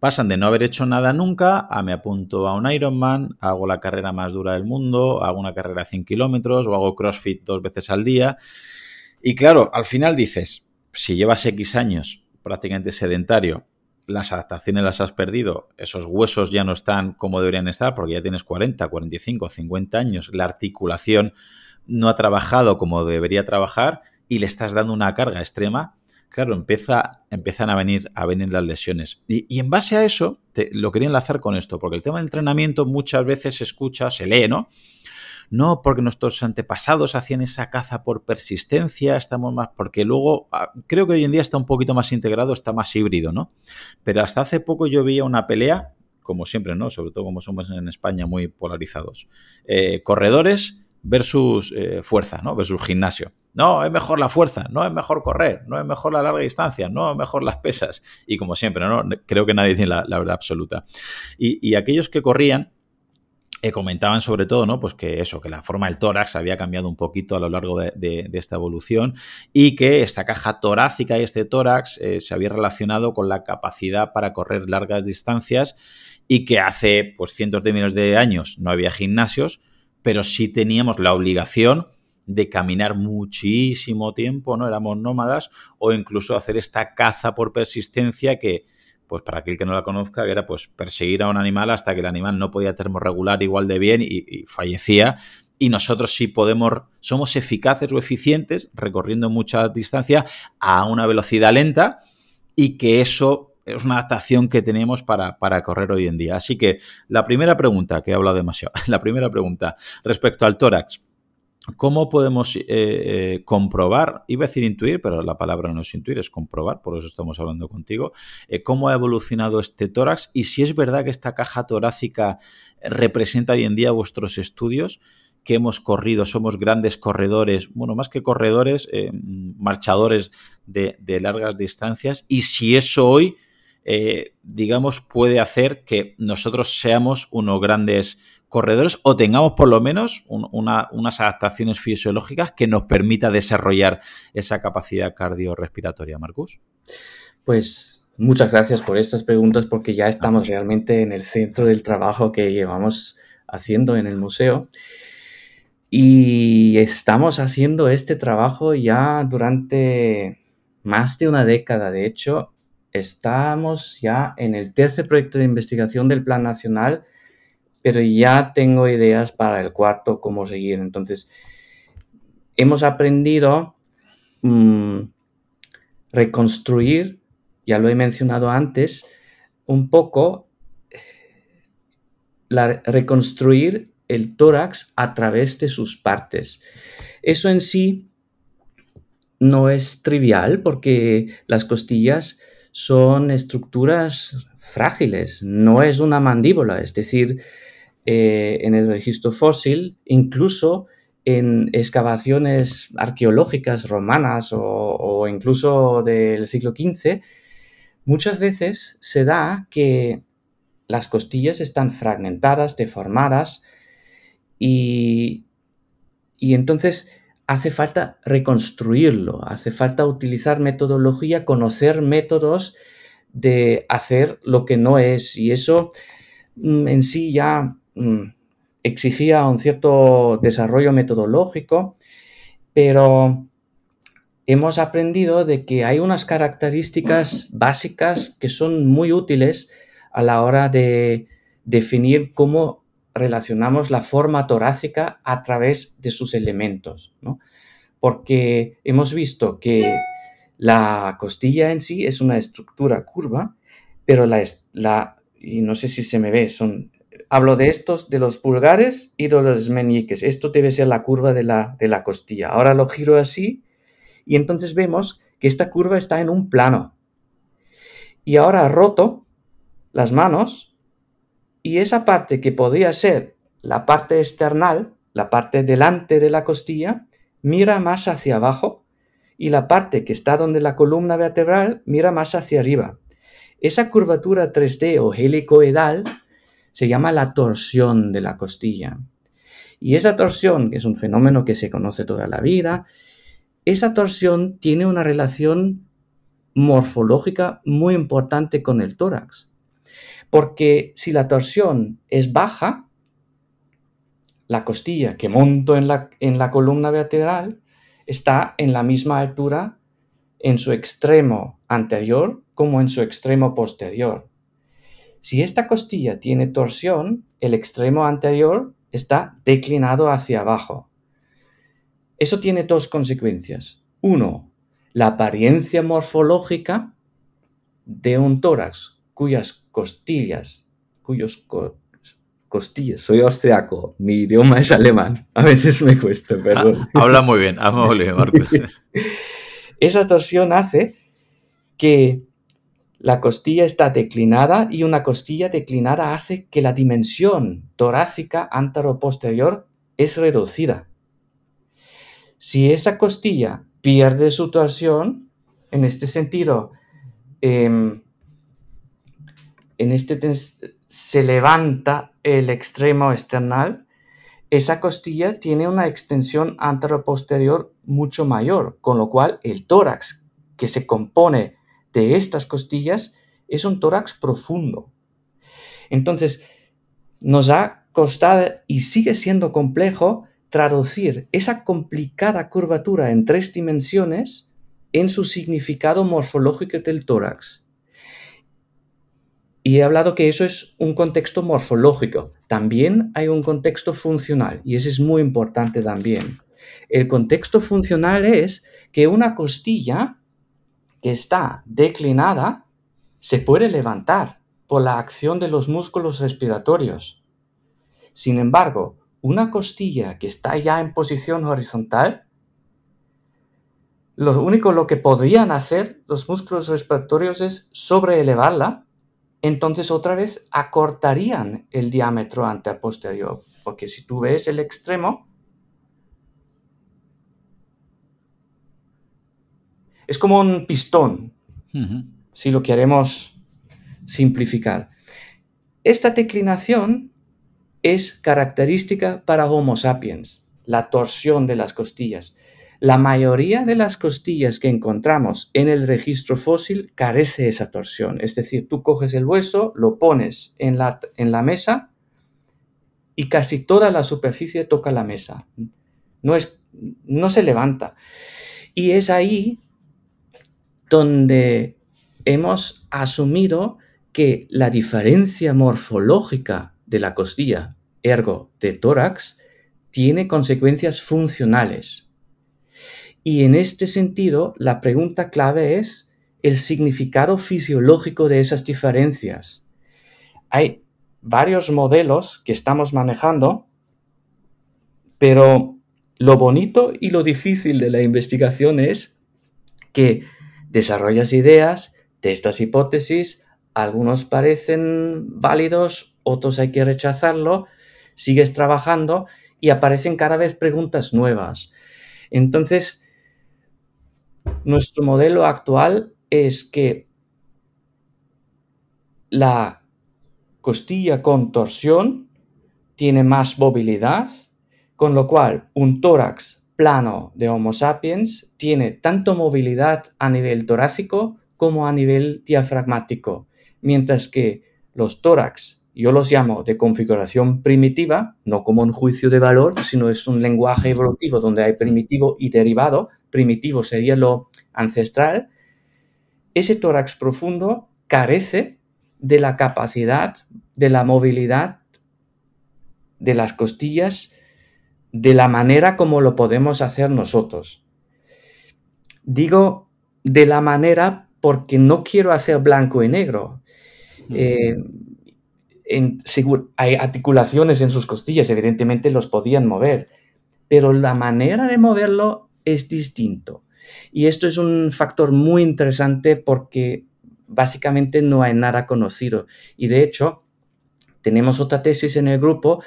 Pasan de no haber hecho nada nunca a me apunto a un Ironman, hago la carrera más dura del mundo, hago una carrera a 100 kilómetros o hago CrossFit dos veces al día. Y claro, al final dices, si llevas X años prácticamente sedentario, las adaptaciones las has perdido, esos huesos ya no están como deberían estar porque ya tienes 40, 45, 50 años, la articulación no ha trabajado como debería trabajar y le estás dando una carga extrema claro, empieza, empiezan a venir, a venir las lesiones. Y, en base a eso, te, lo quería enlazar con esto, porque el tema del entrenamiento muchas veces se escucha, se lee, ¿no? No, porque nuestros antepasados hacían esa caza por persistencia, estamos más, porque luego, ah, creo que hoy en día está un poquito más integrado, está más híbrido, ¿no? Pero hasta hace poco yo veía una pelea, como siempre, ¿no? Sobre todo como somos en España muy polarizados, eh, corredores versus eh, fuerza, ¿no? Versus gimnasio. No, es mejor la fuerza, no es mejor correr, no es mejor la larga distancia, no es mejor las pesas. Y como siempre, ¿no? creo que nadie tiene la, verdad absoluta. Y, aquellos que corrían, eh, comentaban sobre todo, ¿no? Pues que eso, que la forma del tórax había cambiado un poquito a lo largo de, esta evolución y que esta caja torácica y este tórax eh, se había relacionado con la capacidad para correr largas distancias y que hace pues cientos de millones de años no había gimnasios, pero sí teníamos la obligación de caminar muchísimo tiempo, ¿no? Éramos nómadas, o incluso hacer esta caza por persistencia que, pues para aquel que no la conozca, era pues perseguir a un animal hasta que el animal no podía termorregular igual de bien y, fallecía. Y nosotros sí podemos, somos eficaces o eficientes recorriendo mucha distancia a una velocidad lenta y que eso es una adaptación que tenemos para, para correr hoy en día. Así que la primera pregunta, que he hablado demasiado, la primera pregunta respecto al tórax. ¿Cómo podemos eh, eh, comprobar, iba a decir intuir, pero la palabra no es intuir, es comprobar, por eso estamos hablando contigo, eh, cómo ha evolucionado este tórax y si es verdad que esta caja torácica representa hoy en día vuestros estudios? que hemos corrido, somos grandes corredores, bueno, más que corredores, marchadores de, largas distancias, y si eso hoy, digamos, puede hacer que nosotros seamos unos grandes corredores o tengamos por lo menos unas adaptaciones fisiológicas que nos permita desarrollar esa capacidad cardiorrespiratoria, Marcus? Pues muchas gracias por estas preguntas porque ya estamos ah. realmente en el centro del trabajo que llevamos haciendo en el museo. Y estamos haciendo este trabajo ya durante más de una década, de hecho. Estamos ya en el tercer proyecto de investigación del Plan Nacional pero ya tengo ideas para el cuarto, cómo seguir. Entonces, hemos aprendido a mm, reconstruir, ya lo he mencionado antes, un poco reconstruir el tórax a través de sus partes. Eso en sí no es trivial porque las costillas son estructuras frágiles, no es una mandíbula, es decir, eh, en el registro fósil, incluso en excavaciones arqueológicas romanas o, incluso del siglo XV, muchas veces se da que las costillas están fragmentadas, deformadas y, y entonces hace falta reconstruirlo, hace falta utilizar metodología, conocer métodos de hacer lo que no es y eso mm, en sí ya Mm. exigía un cierto desarrollo metodológico, pero hemos aprendido de que hay unas características básicas que son muy útiles a la hora de definir cómo relacionamos la forma torácica a través de sus elementos, porque hemos visto que la costilla en sí es una estructura curva, pero la, la y no sé si se me ve, son hablo de estos, de los pulgares y de los meñiques. Esto debe ser la curva de la, de la costilla. Ahora lo giro así y entonces vemos que esta curva está en un plano. Y ahora roto las manos y esa parte que podría ser la parte externa la parte delante de la costilla, mira más hacia abajo y la parte que está donde la columna vertebral mira más hacia arriba. Esa curvatura 3D o helicoidal se llama la torsión de la costilla. Y esa torsión, que es un fenómeno que se conoce toda la vida, esa torsión tiene una relación morfológica muy importante con el tórax. Porque si la torsión es baja, la costilla que monto en la, en la columna vertebral está en la misma altura en su extremo anterior como en su extremo posterior. Si esta costilla tiene torsión, el extremo anterior está declinado hacia abajo. Eso tiene dos consecuencias. Uno, la apariencia morfológica de un tórax cuyas costillas, cuyos costillas, soy austriaco, mi idioma es alemán, a veces me cuesta, ah, pero... habla muy bien, habla muy bien, Marcos. Esa torsión hace que la costilla está declinada y una costilla declinada hace que la dimensión torácica antero-posterior es reducida. Si esa costilla pierde su torsión, en este sentido, em, en este se levanta el extremo external, esa costilla tiene una extensión antero-posterior mucho mayor, con lo cual el tórax, que se compone de estas costillas es un tórax profundo. Entonces, nos ha costado y sigue siendo complejo traducir esa complicada curvatura en tres dimensiones en su significado morfológico del tórax. Y he hablado que eso es un contexto morfológico. También hay un contexto funcional y ese es muy importante también. El contexto funcional es que una costilla que está declinada se puede levantar por la acción de los músculos respiratorios. Sin embargo, una costilla que está ya en posición horizontal, lo único lo que podrían hacer los músculos respiratorios es sobreelevarla, entonces otra vez acortarían el diámetro posterior, porque si tú ves el extremo, es como un pistón, si lo queremos simplificar. Esta declinación es característica para Homo sapiens, la torsión de las costillas. La mayoría de las costillas que encontramos en el registro fósil carece esa torsión. Es decir, tú coges el hueso, lo pones en la, en la mesa y casi toda la superficie toca la mesa. No, es, no se levanta. Y es ahí donde hemos asumido que la diferencia morfológica de la costilla, ergo de tórax, tiene consecuencias funcionales. Y en este sentido, la pregunta clave es el significado fisiológico de esas diferencias. Hay varios modelos que estamos manejando, pero lo bonito y lo difícil de la investigación es que Desarrollas ideas, testas hipótesis, algunos parecen válidos, otros hay que rechazarlo, sigues trabajando y aparecen cada vez preguntas nuevas. Entonces, nuestro modelo actual es que la costilla con torsión tiene más movilidad, con lo cual un tórax plano de Homo sapiens tiene tanto movilidad a nivel torácico como a nivel diafragmático, mientras que los tórax, yo los llamo de configuración primitiva, no como un juicio de valor, sino es un lenguaje evolutivo donde hay primitivo y derivado, primitivo sería lo ancestral, ese tórax profundo carece de la capacidad, de la movilidad de las costillas de la manera como lo podemos hacer nosotros. Digo de la manera porque no quiero hacer blanco y negro. Eh, hay articulaciones en sus costillas, evidentemente los podían mover, pero la manera de moverlo es distinto. Y esto es un factor muy interesante porque básicamente no hay nada conocido. Y de hecho, tenemos otra tesis en el grupo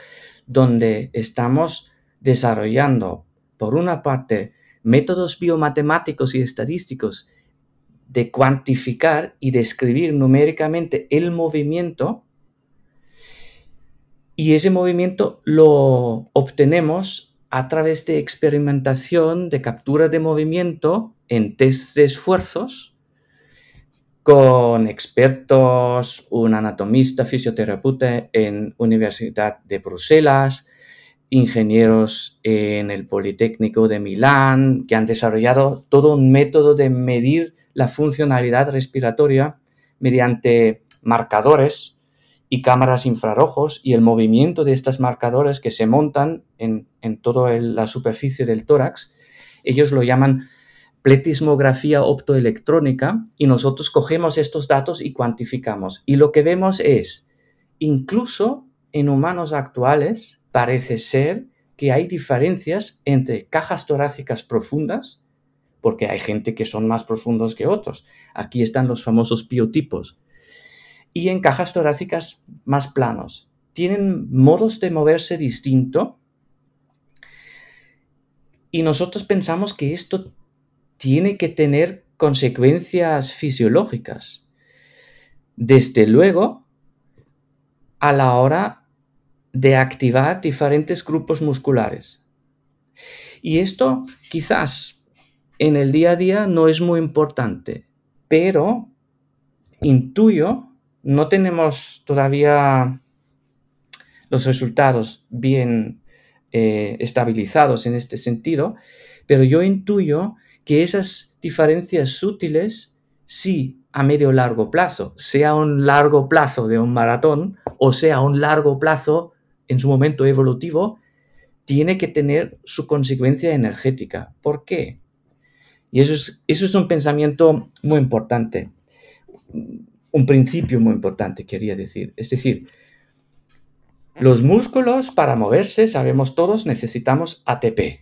donde estamos desarrollando, por una parte, métodos biomatemáticos y estadísticos de cuantificar y describir numéricamente el movimiento, y ese movimiento lo obtenemos a través de experimentación, de captura de movimiento en test de esfuerzos con expertos, un anatomista, fisioterapeuta en Universidad de Bruselas, ingenieros en el Politécnico de Milán que han desarrollado todo un método de medir la funcionalidad respiratoria mediante marcadores y cámaras infrarrojos y el movimiento de estos marcadores que se montan en, en toda la superficie del tórax. Ellos lo llaman pletismografía optoelectrónica y nosotros cogemos estos datos y cuantificamos. Y lo que vemos es, incluso en humanos actuales, parece ser que hay diferencias entre cajas torácicas profundas, porque hay gente que son más profundos que otros. Aquí están los famosos piotipos, Y en cajas torácicas más planos. Tienen modos de moverse distinto. Y nosotros pensamos que esto tiene que tener consecuencias fisiológicas. Desde luego, a la hora de activar diferentes grupos musculares. Y esto quizás en el día a día no es muy importante, pero intuyo, no tenemos todavía los resultados bien eh, estabilizados en este sentido, pero yo intuyo que esas diferencias sutiles sí a medio largo plazo, sea un largo plazo de un maratón o sea un largo plazo en su momento evolutivo, tiene que tener su consecuencia energética. ¿Por qué? Y eso es, un pensamiento muy importante, un principio muy importante, quería decir. Es decir, los músculos para moverse, sabemos todos, necesitamos ATP.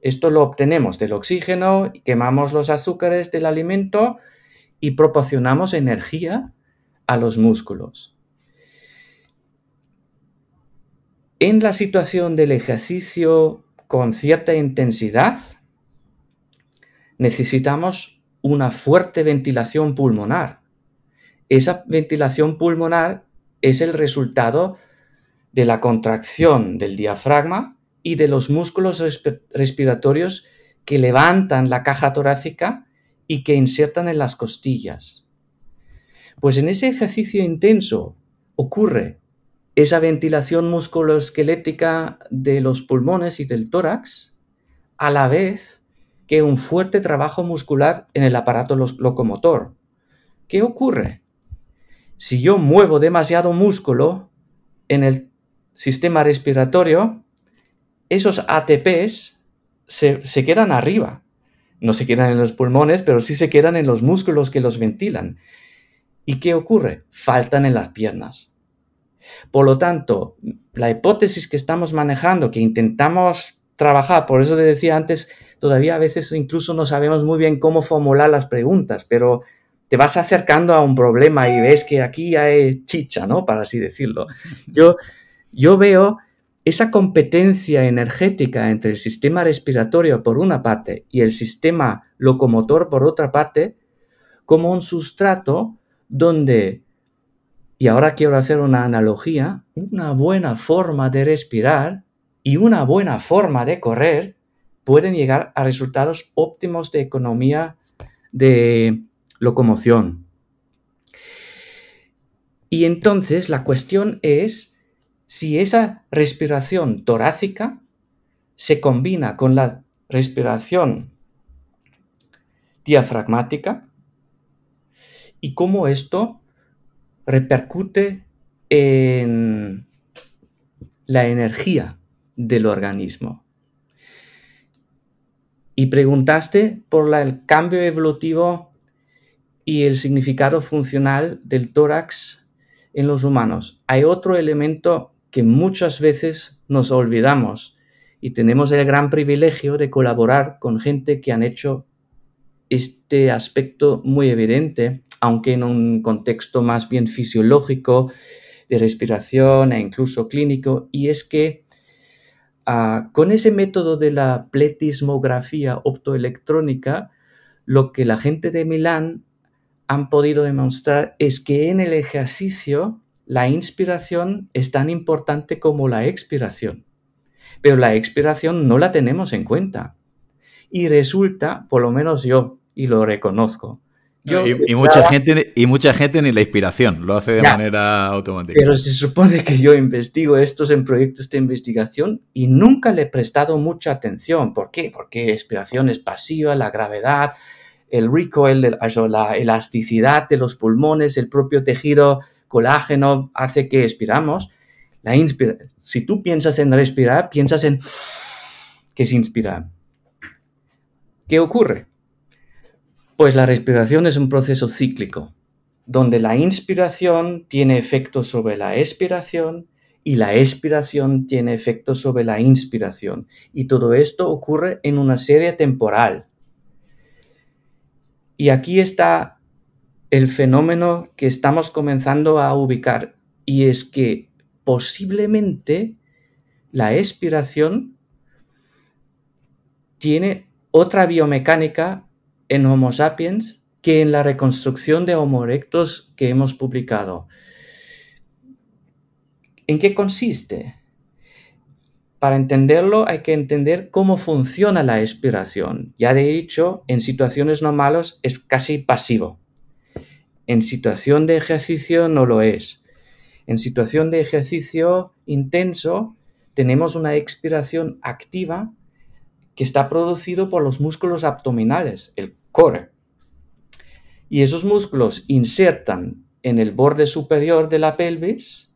Esto lo obtenemos del oxígeno, quemamos los azúcares del alimento y proporcionamos energía a los músculos. en la situación del ejercicio con cierta intensidad, necesitamos una fuerte ventilación pulmonar. Esa ventilación pulmonar es el resultado de la contracción del diafragma y de los músculos respiratorios que levantan la caja torácica y que insertan en las costillas. Pues en ese ejercicio intenso ocurre esa ventilación musculoesquelética de los pulmones y del tórax, a la vez que un fuerte trabajo muscular en el aparato locomotor. ¿Qué ocurre? Si yo muevo demasiado músculo en el sistema respiratorio, esos ATPs se, quedan arriba. No se quedan en los pulmones, pero sí se quedan en los músculos que los ventilan. ¿Y qué ocurre? Faltan en las piernas por lo tanto, la hipótesis que estamos manejando, que intentamos trabajar, por eso te decía antes, todavía a veces incluso no sabemos muy bien cómo formular las preguntas, pero te vas acercando a un problema y ves que aquí hay chicha, ¿no? Para así decirlo. Yo, yo veo esa competencia energética entre el sistema respiratorio por una parte y el sistema locomotor por otra parte como un sustrato donde y ahora quiero hacer una analogía. Una buena forma de respirar y una buena forma de correr pueden llegar a resultados óptimos de economía de locomoción. Y entonces la cuestión es si esa respiración torácica se combina con la respiración diafragmática y cómo esto repercute en la energía del organismo. Y preguntaste por el cambio evolutivo y el significado funcional del tórax en los humanos. Hay otro elemento que muchas veces nos olvidamos y tenemos el gran privilegio de colaborar con gente que han hecho este aspecto muy evidente aunque en un contexto más bien fisiológico, de respiración e incluso clínico, y es que ah, con ese método de la pletismografía optoelectrónica, lo que la gente de Milán han podido demostrar es que en el ejercicio la inspiración es tan importante como la expiración. Pero la expiración no la tenemos en cuenta. Y resulta, por lo menos yo, y lo reconozco, y, mucha gente, y mucha gente ni la inspiración, lo hace de manera automática. Pero se supone que yo investigo estos en proyectos de investigación y nunca le he prestado mucha atención. ¿Por qué? Porque inspiración es pasiva, la gravedad, el recoil, la elasticidad de los pulmones, el propio tejido colágeno hace que expiramos. La inspira si tú piensas en respirar, piensas en que es inspirar. ¿Qué ocurre? Pues la respiración es un proceso cíclico, donde la inspiración tiene efecto sobre la expiración y la expiración tiene efecto sobre la inspiración. Y todo esto ocurre en una serie temporal. Y aquí está el fenómeno que estamos comenzando a ubicar, y es que posiblemente la expiración tiene otra biomecánica en Homo sapiens que en la reconstrucción de Homo erectus que hemos publicado. ¿En qué consiste? Para entenderlo hay que entender cómo funciona la expiración. Ya de hecho, en situaciones normales es casi pasivo. En situación de ejercicio no lo es. En situación de ejercicio intenso tenemos una expiración activa que está producido por los músculos abdominales, el core. Y esos músculos insertan en el borde superior de la pelvis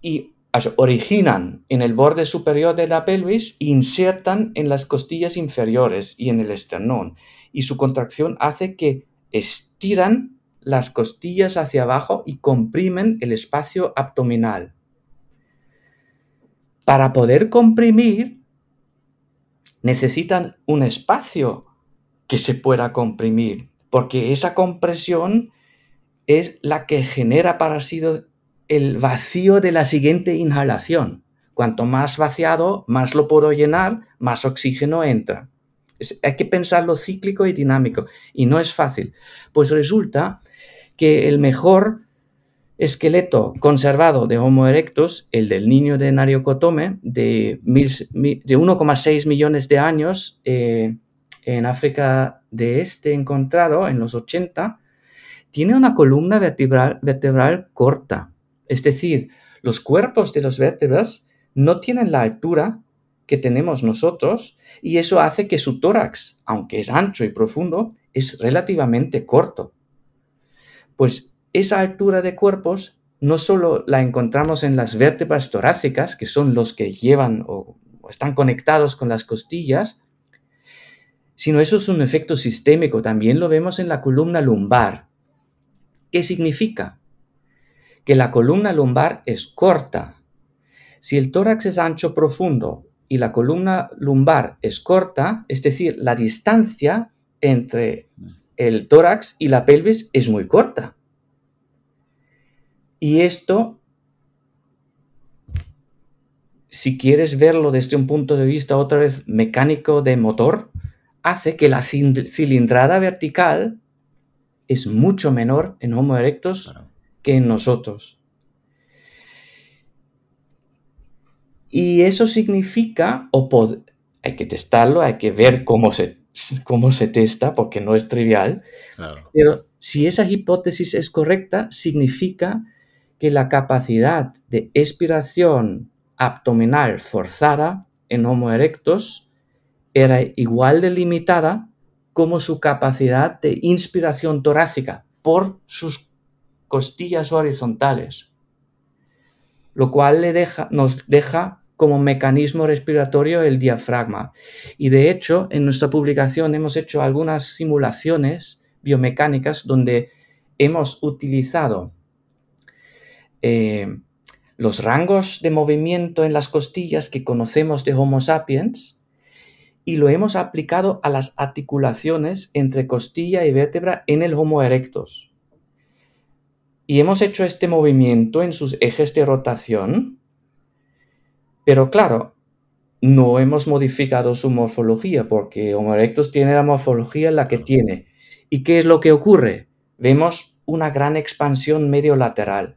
y originan en el borde superior de la pelvis e insertan en las costillas inferiores y en el esternón. Y su contracción hace que estiran las costillas hacia abajo y comprimen el espacio abdominal. Para poder comprimir, necesitan un espacio que se pueda comprimir, porque esa compresión es la que genera para sí el vacío de la siguiente inhalación. Cuanto más vaciado, más lo puedo llenar, más oxígeno entra. hay que pensarlo cíclico y dinámico, y no es fácil. Pues resulta que el mejor esqueleto conservado de Homo erectus, el del niño de Nariokotome, de, de 1,6 millones de años eh, en África de Este encontrado en los 80, tiene una columna vertebral, corta. Es decir, los cuerpos de los vértebras no tienen la altura que tenemos nosotros y eso hace que su tórax, aunque es ancho y profundo, es relativamente corto. Pues esa altura de cuerpos no solo la encontramos en las vértebras torácicas, que son los que llevan o están conectados con las costillas, sino eso es un efecto sistémico, también lo vemos en la columna lumbar. ¿Qué significa? Que la columna lumbar es corta. Si el tórax es ancho profundo y la columna lumbar es corta, es decir, la distancia entre el tórax y la pelvis es muy corta. Y esto, si quieres verlo desde un punto de vista otra vez mecánico de motor, hace que la cilindrada vertical es mucho menor en Homo erectus que en nosotros. Y eso significa, o hay que testarlo, hay que ver cómo se, cómo se testa, porque no es trivial, pero si esa hipótesis es correcta, significa que la capacidad de expiración abdominal forzada en Homo erectus era igual de limitada como su capacidad de inspiración torácica por sus costillas horizontales, lo cual nos deja como mecanismo respiratorio el diafragma. Y de hecho, en nuestra publicación hemos hecho algunas simulaciones biomecánicas donde hemos utilizado eh, los rangos de movimiento en las costillas que conocemos de Homo sapiens y lo hemos aplicado a las articulaciones entre costilla y vértebra en el Homo erectus. Y hemos hecho este movimiento en sus ejes de rotación, pero claro, no hemos modificado su morfología porque Homo erectus tiene la morfología en la que tiene. ¿Y qué es lo que ocurre? Vemos una gran expansión medio lateral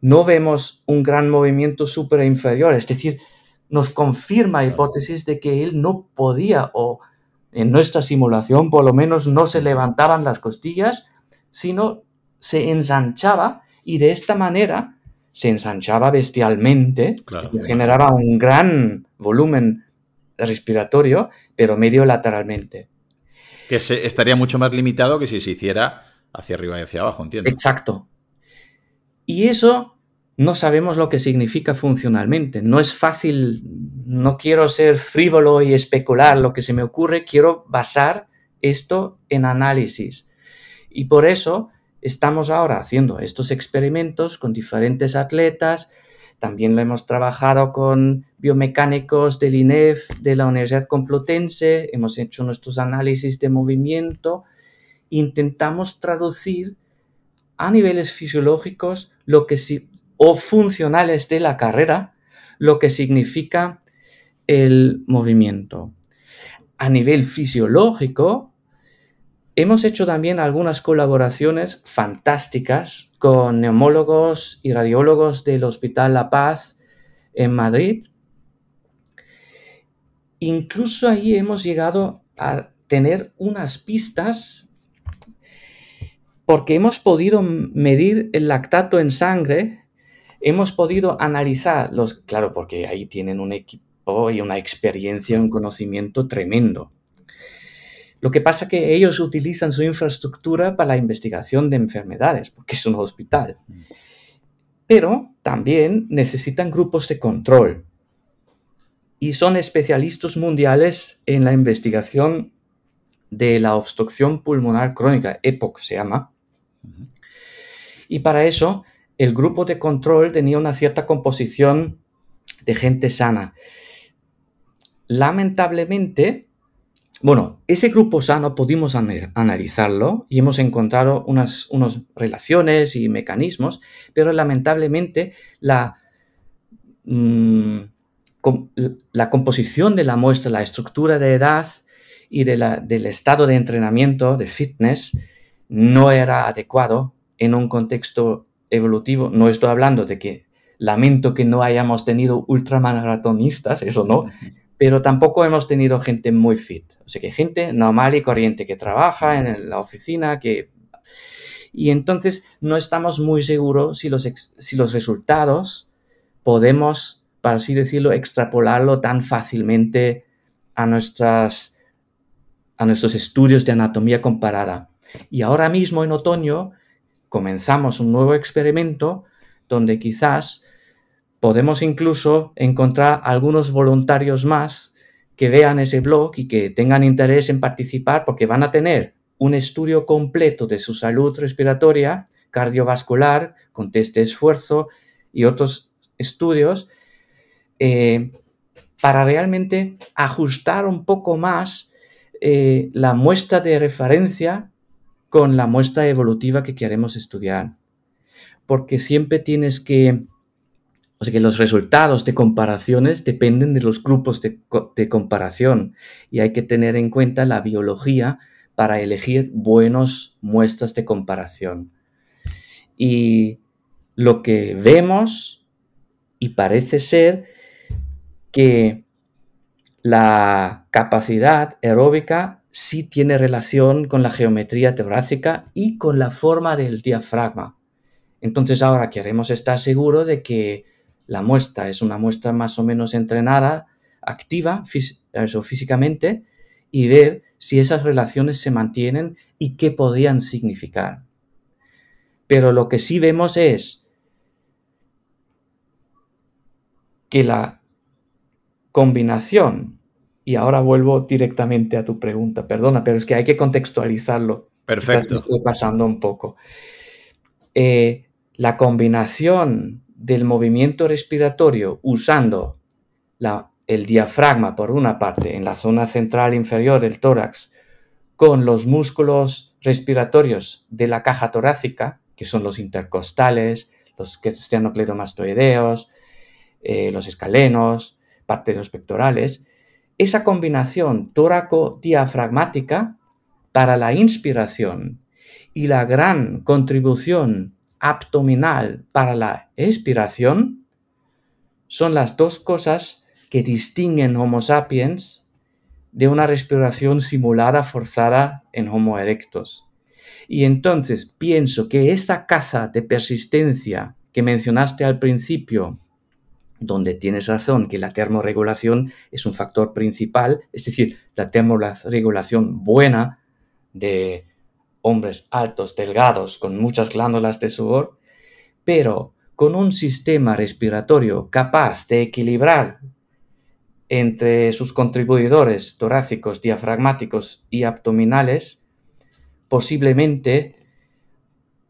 no vemos un gran movimiento super e inferior, es decir, nos confirma la hipótesis de que él no podía, o en nuestra simulación por lo menos no se levantaban las costillas, sino se ensanchaba y de esta manera se ensanchaba bestialmente, generaba un gran volumen respiratorio, pero medio lateralmente. Que estaría mucho más limitado que si se hiciera hacia arriba y hacia abajo, entiendo. Exacto, y eso no sabemos lo que significa funcionalmente. No es fácil, no quiero ser frívolo y especular lo que se me ocurre, quiero basar esto en análisis. Y por eso estamos ahora haciendo estos experimentos con diferentes atletas. También lo hemos trabajado con biomecánicos del INEF, de la Universidad Complutense. Hemos hecho nuestros análisis de movimiento. Intentamos traducir a niveles fisiológicos que o funcionales de la carrera, lo que significa el movimiento. A nivel fisiológico, hemos hecho también algunas colaboraciones fantásticas con neumólogos y radiólogos del Hospital La Paz en Madrid. Incluso ahí hemos llegado a tener unas pistas porque hemos podido medir el lactato en sangre, hemos podido analizar los, claro, porque ahí tienen un equipo y una experiencia, y un conocimiento tremendo. Lo que pasa es que ellos utilizan su infraestructura para la investigación de enfermedades, porque es un hospital. Pero también necesitan grupos de control y son especialistas mundiales en la investigación de la obstrucción pulmonar crónica, EPOC se llama, y para eso, el grupo de control tenía una cierta composición de gente sana. Lamentablemente, bueno, ese grupo sano pudimos analizarlo y hemos encontrado unas, relaciones y mecanismos, pero lamentablemente la, mm, la, composición de la muestra, la estructura de edad y del estado de entrenamiento, de fitness, no era adecuado en un contexto evolutivo. No estoy hablando de que lamento que no hayamos tenido ultramaratonistas, eso no, pero tampoco hemos tenido gente muy fit. O sea que gente normal y corriente que trabaja en la oficina, que... Y entonces no estamos muy seguros si los, si los resultados podemos, para así decirlo, extrapolarlo tan fácilmente a, nuestras... a nuestros estudios de anatomía comparada. Y ahora mismo en otoño comenzamos un nuevo experimento donde quizás podemos incluso encontrar algunos voluntarios más que vean ese blog y que tengan interés en participar porque van a tener un estudio completo de su salud respiratoria, cardiovascular, con test de esfuerzo y otros estudios, eh, para realmente ajustar un poco más eh, la muestra de referencia con la muestra evolutiva que queremos estudiar. Porque siempre tienes que, o sea que los resultados de comparaciones dependen de los grupos de, comparación y hay que tener en cuenta la biología para elegir buenas muestras de comparación. Y lo que vemos, y parece ser que la capacidad aeróbica sí tiene relación con la geometría torácica y con la forma del diafragma. Entonces ahora queremos estar seguros de que la muestra es una muestra más o menos entrenada, activa físicamente, y ver si esas relaciones se mantienen y qué podrían significar. Pero lo que sí vemos es que la combinación y ahora vuelvo directamente a tu pregunta, perdona, pero es que hay que contextualizarlo. Perfecto. Estoy pasando un poco. Eh, la combinación del movimiento respiratorio usando el diafragma por una parte en la zona central inferior del tórax con los músculos respiratorios de la caja torácica, que son los intercostales, los esternocleidomastoideos, eh, los escalenos, parte de los pectorales, esa combinación tóraco-diafragmática para la inspiración y la gran contribución abdominal para la expiración son las dos cosas que distinguen Homo sapiens de una respiración simulada forzada en Homo erectus. Y entonces pienso que esa caza de persistencia que mencionaste al principio donde tienes razón que la termorregulación es un factor principal, es decir, la termorregulación buena de hombres altos, delgados, con muchas glándulas de sudor, pero con un sistema respiratorio capaz de equilibrar entre sus contribuidores torácicos, diafragmáticos y abdominales, posiblemente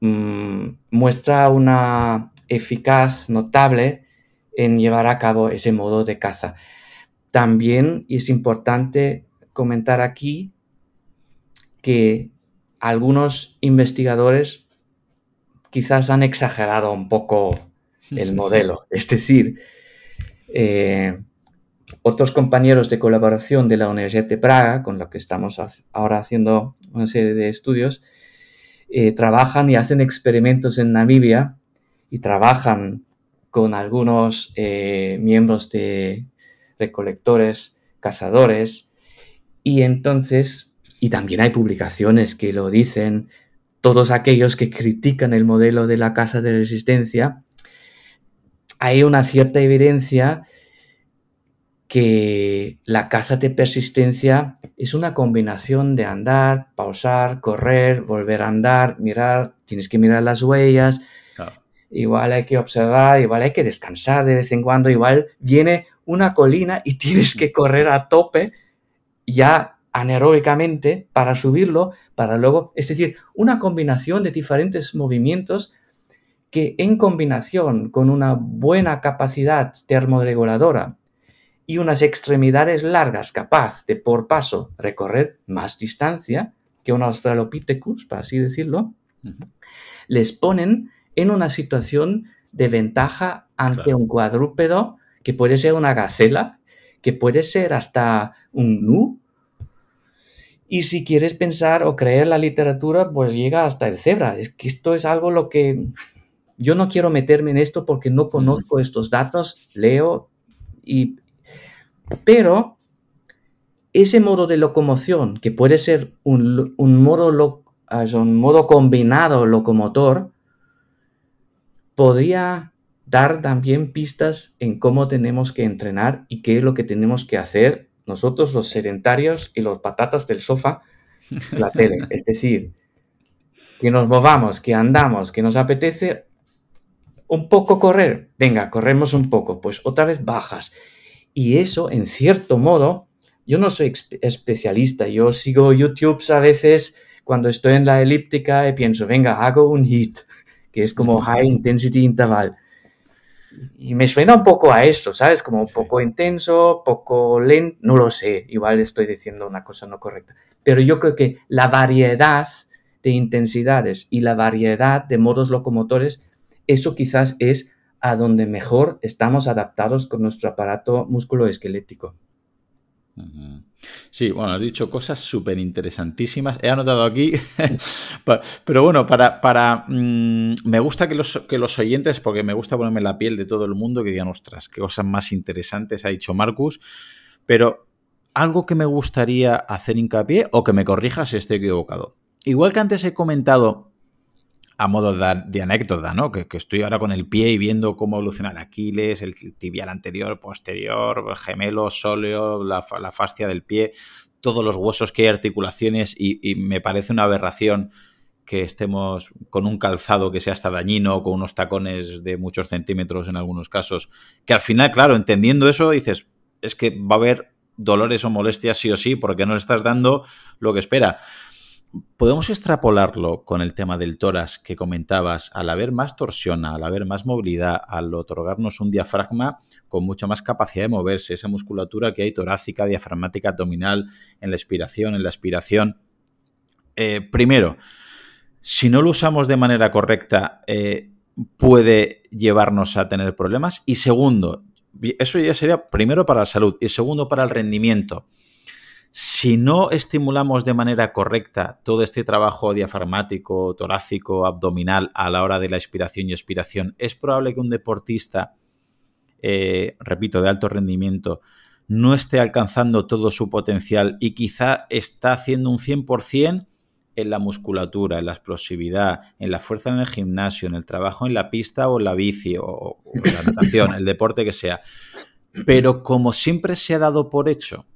mm, muestra una eficaz notable en llevar a cabo ese modo de caza. También es importante comentar aquí que algunos investigadores quizás han exagerado un poco el modelo. Es decir, eh, otros compañeros de colaboración de la Universidad de Praga, con los que estamos ahora haciendo una serie de estudios, eh, trabajan y hacen experimentos en Namibia y trabajan con algunos eh, miembros de recolectores, cazadores, y entonces, y también hay publicaciones que lo dicen, todos aquellos que critican el modelo de la caza de resistencia, hay una cierta evidencia que la caza de persistencia es una combinación de andar, pausar, correr, volver a andar, mirar, tienes que mirar las huellas, igual hay que observar, igual hay que descansar de vez en cuando, igual viene una colina y tienes que correr a tope ya anaeróbicamente para subirlo, para luego, es decir, una combinación de diferentes movimientos que en combinación con una buena capacidad termoreguladora y unas extremidades largas capaz de por paso recorrer más distancia que un Australopithecus, para así decirlo, les ponen en una situación de ventaja ante un cuadrúpedo, que puede ser una gacela, que puede ser hasta un nu. Y si quieres pensar o creer la literatura, pues llega hasta el cebra. Es que esto es algo lo que yo no quiero meterme en esto porque no conozco estos datos, leo y... Pero ese modo de locomoción, que puede ser modo, ah, un modo combinado locomotor, podría dar también pistas en cómo tenemos que entrenar y qué es lo que tenemos que hacer nosotros los sedentarios y los patatas del sofá, la tele. Es decir, que nos movamos, que andamos, que nos apetece un poco correr. Venga, corremos un poco, pues otra vez bajas. Y eso, en cierto modo, yo no soy especialista, yo sigo YouTube a veces cuando estoy en la elíptica y pienso, venga, hago un hit que es como High Intensity Interval. Y me suena un poco a esto, ¿sabes? Como un poco intenso, poco lento, no lo sé, igual estoy diciendo una cosa no correcta. Pero yo creo que la variedad de intensidades y la variedad de modos locomotores, eso quizás es a donde mejor estamos adaptados con nuestro aparato esquelético. Sí, bueno, has dicho cosas súper interesantísimas. He anotado aquí, pero bueno, para... para mm, me gusta que los, que los oyentes, porque me gusta ponerme la piel de todo el mundo, que digan, ostras, qué cosas más interesantes ha dicho Marcus, pero algo que me gustaría hacer hincapié o que me corrijas si estoy equivocado. Igual que antes he comentado a modo de, de anécdota, ¿no? Que, estoy ahora con el pie y viendo cómo evoluciona el Aquiles, el tibial anterior, posterior, gemelo, sóleo, la, fascia del pie, todos los huesos que hay, articulaciones, y, y, me parece una aberración que estemos con un calzado que sea hasta dañino, con unos tacones de muchos centímetros en algunos casos, que al final, claro, entendiendo eso, dices, es que va a haber dolores o molestias sí o sí, porque no le estás dando lo que espera podemos extrapolarlo con el tema del toras que comentabas, al haber más torsión, al haber más movilidad, al otorgarnos un diafragma con mucha más capacidad de moverse, esa musculatura que hay torácica, diafragmática, abdominal, en la expiración, en la aspiración. Eh, primero, si no lo usamos de manera correcta, eh, puede llevarnos a tener problemas. Y segundo, eso ya sería primero para la salud y segundo para el rendimiento si no estimulamos de manera correcta todo este trabajo diafragmático, torácico, abdominal a la hora de la expiración y expiración, es probable que un deportista, eh, repito, de alto rendimiento, no esté alcanzando todo su potencial y quizá está haciendo un 100% en la musculatura, en la explosividad, en la fuerza en el gimnasio, en el trabajo en la pista o en la bici o, en la natación, el deporte que sea. Pero como siempre se ha dado por hecho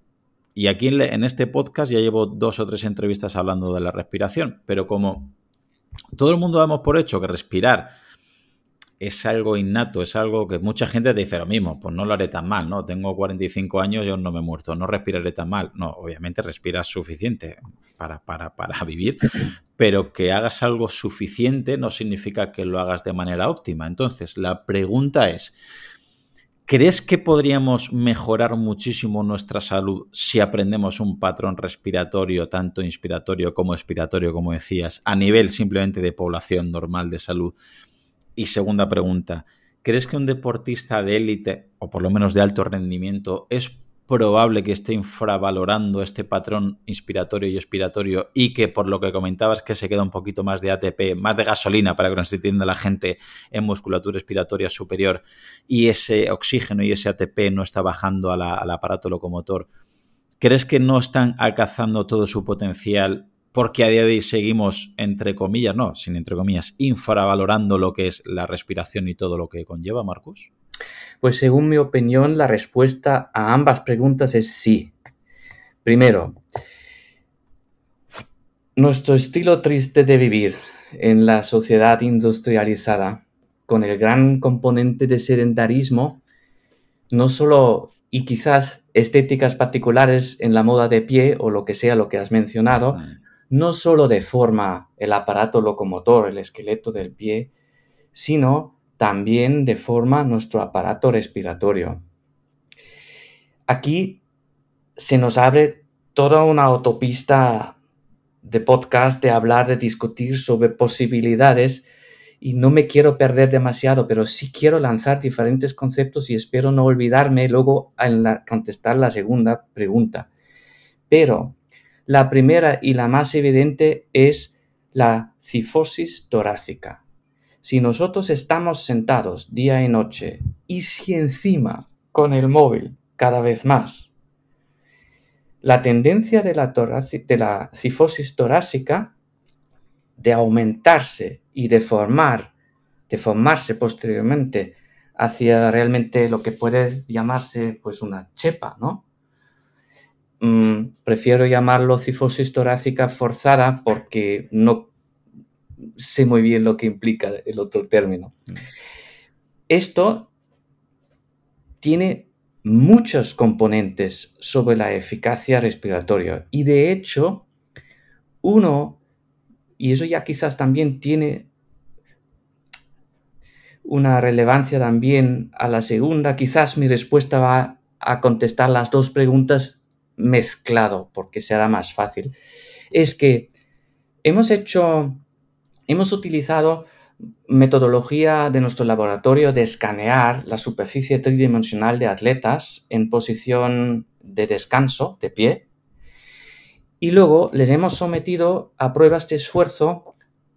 y aquí en este podcast ya llevo dos o tres entrevistas hablando de la respiración, pero como todo el mundo damos por hecho que respirar es algo innato, es algo que mucha gente te dice lo mismo, pues no lo haré tan mal, ¿no? Tengo 45 años y aún no me he muerto, no respiraré tan mal. No, obviamente respiras suficiente para, para, para vivir, pero que hagas algo suficiente no significa que lo hagas de manera óptima. Entonces, la pregunta es, ¿Crees que podríamos mejorar muchísimo nuestra salud si aprendemos un patrón respiratorio, tanto inspiratorio como expiratorio, como decías, a nivel simplemente de población normal de salud? Y segunda pregunta, ¿crees que un deportista de élite, o por lo menos de alto rendimiento, es probable que esté infravalorando este patrón inspiratorio y expiratorio y que por lo que comentabas que se queda un poquito más de ATP, más de gasolina para que nos entienda la gente en musculatura expiratoria superior y ese oxígeno y ese ATP no está bajando al aparato locomotor. ¿Crees que no están alcanzando todo su potencial porque a día de hoy seguimos, entre comillas, no, sin entre comillas, infravalorando lo que es la respiración y todo lo que conlleva, Marcus? Pues según mi opinión, la respuesta a ambas preguntas es sí. Primero, nuestro estilo triste de vivir en la sociedad industrializada, con el gran componente de sedentarismo, no solo y quizás estéticas particulares en la moda de pie o lo que sea lo que has mencionado, no solo deforma el aparato locomotor, el esqueleto del pie, sino también deforma nuestro aparato respiratorio. Aquí se nos abre toda una autopista de podcast, de hablar, de discutir sobre posibilidades y no me quiero perder demasiado, pero sí quiero lanzar diferentes conceptos y espero no olvidarme luego en contestar la segunda pregunta. Pero la primera y la más evidente es la cifosis torácica si nosotros estamos sentados día y noche y si encima con el móvil cada vez más, la tendencia de la, de la cifosis torácica de aumentarse y de de formarse posteriormente hacia realmente lo que puede llamarse pues una chepa, ¿no? Mm, prefiero llamarlo cifosis torácica forzada porque no sé muy bien lo que implica el otro término. Mm. Esto tiene muchos componentes sobre la eficacia respiratoria y de hecho uno, y eso ya quizás también tiene una relevancia también a la segunda, quizás mi respuesta va a contestar las dos preguntas mezclado porque será más fácil, es que hemos hecho Hemos utilizado metodología de nuestro laboratorio de escanear la superficie tridimensional de atletas en posición de descanso, de pie, y luego les hemos sometido a pruebas de esfuerzo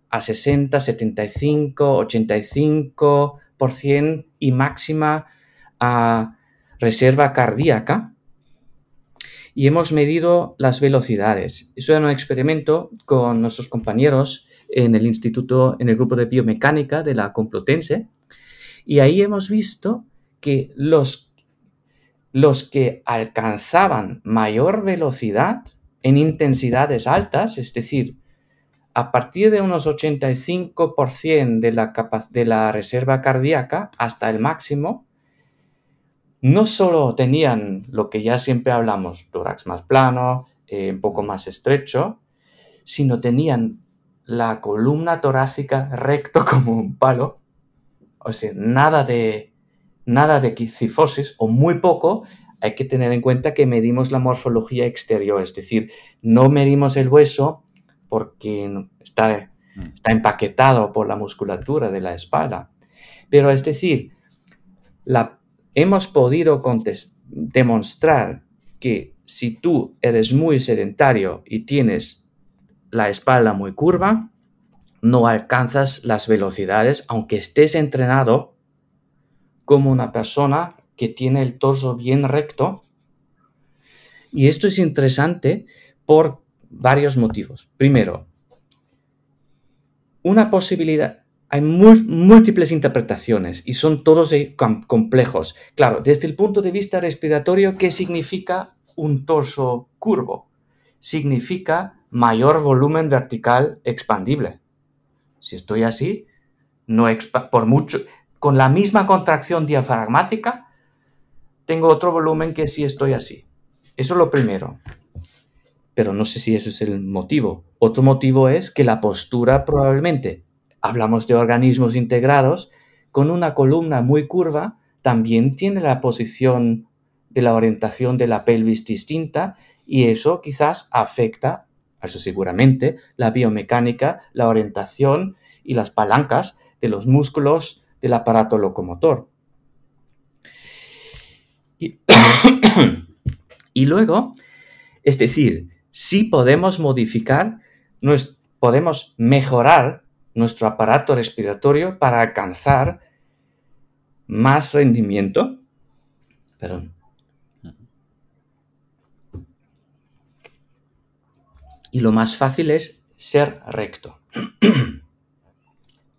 a 60, 75, 85% y máxima a reserva cardíaca. Y hemos medido las velocidades. Eso era un experimento con nuestros compañeros en el instituto, en el grupo de biomecánica de la Complutense, y ahí hemos visto que los, los que alcanzaban mayor velocidad en intensidades altas, es decir, a partir de unos 85% de la, de la reserva cardíaca hasta el máximo, no solo tenían lo que ya siempre hablamos, tórax más plano, eh, un poco más estrecho, sino tenían la columna torácica recto como un palo, o sea, nada de, nada de o muy poco, hay que tener en cuenta que medimos la morfología exterior, es decir, no medimos el hueso porque está, mm. está empaquetado por la musculatura de la espalda. Pero es decir, la, hemos podido demostrar que si tú eres muy sedentario y tienes la espalda muy curva, no alcanzas las velocidades, aunque estés entrenado como una persona que tiene el torso bien recto. Y esto es interesante por varios motivos. Primero, una posibilidad, hay múltiples interpretaciones y son todos complejos. Claro, desde el punto de vista respiratorio, ¿qué significa un torso curvo? Significa mayor volumen vertical expandible. Si estoy así, no por mucho, con la misma contracción diafragmática, tengo otro volumen que si estoy así. Eso es lo primero. Pero no sé si eso es el motivo. Otro motivo es que la postura probablemente, hablamos de organismos integrados, con una columna muy curva, también tiene la posición de la orientación de la pelvis distinta y eso quizás afecta eso seguramente, la biomecánica, la orientación y las palancas de los músculos del aparato locomotor. Y, luego, es decir, si podemos modificar, podemos mejorar nuestro aparato respiratorio para alcanzar más rendimiento, perdón, y lo más fácil es ser recto.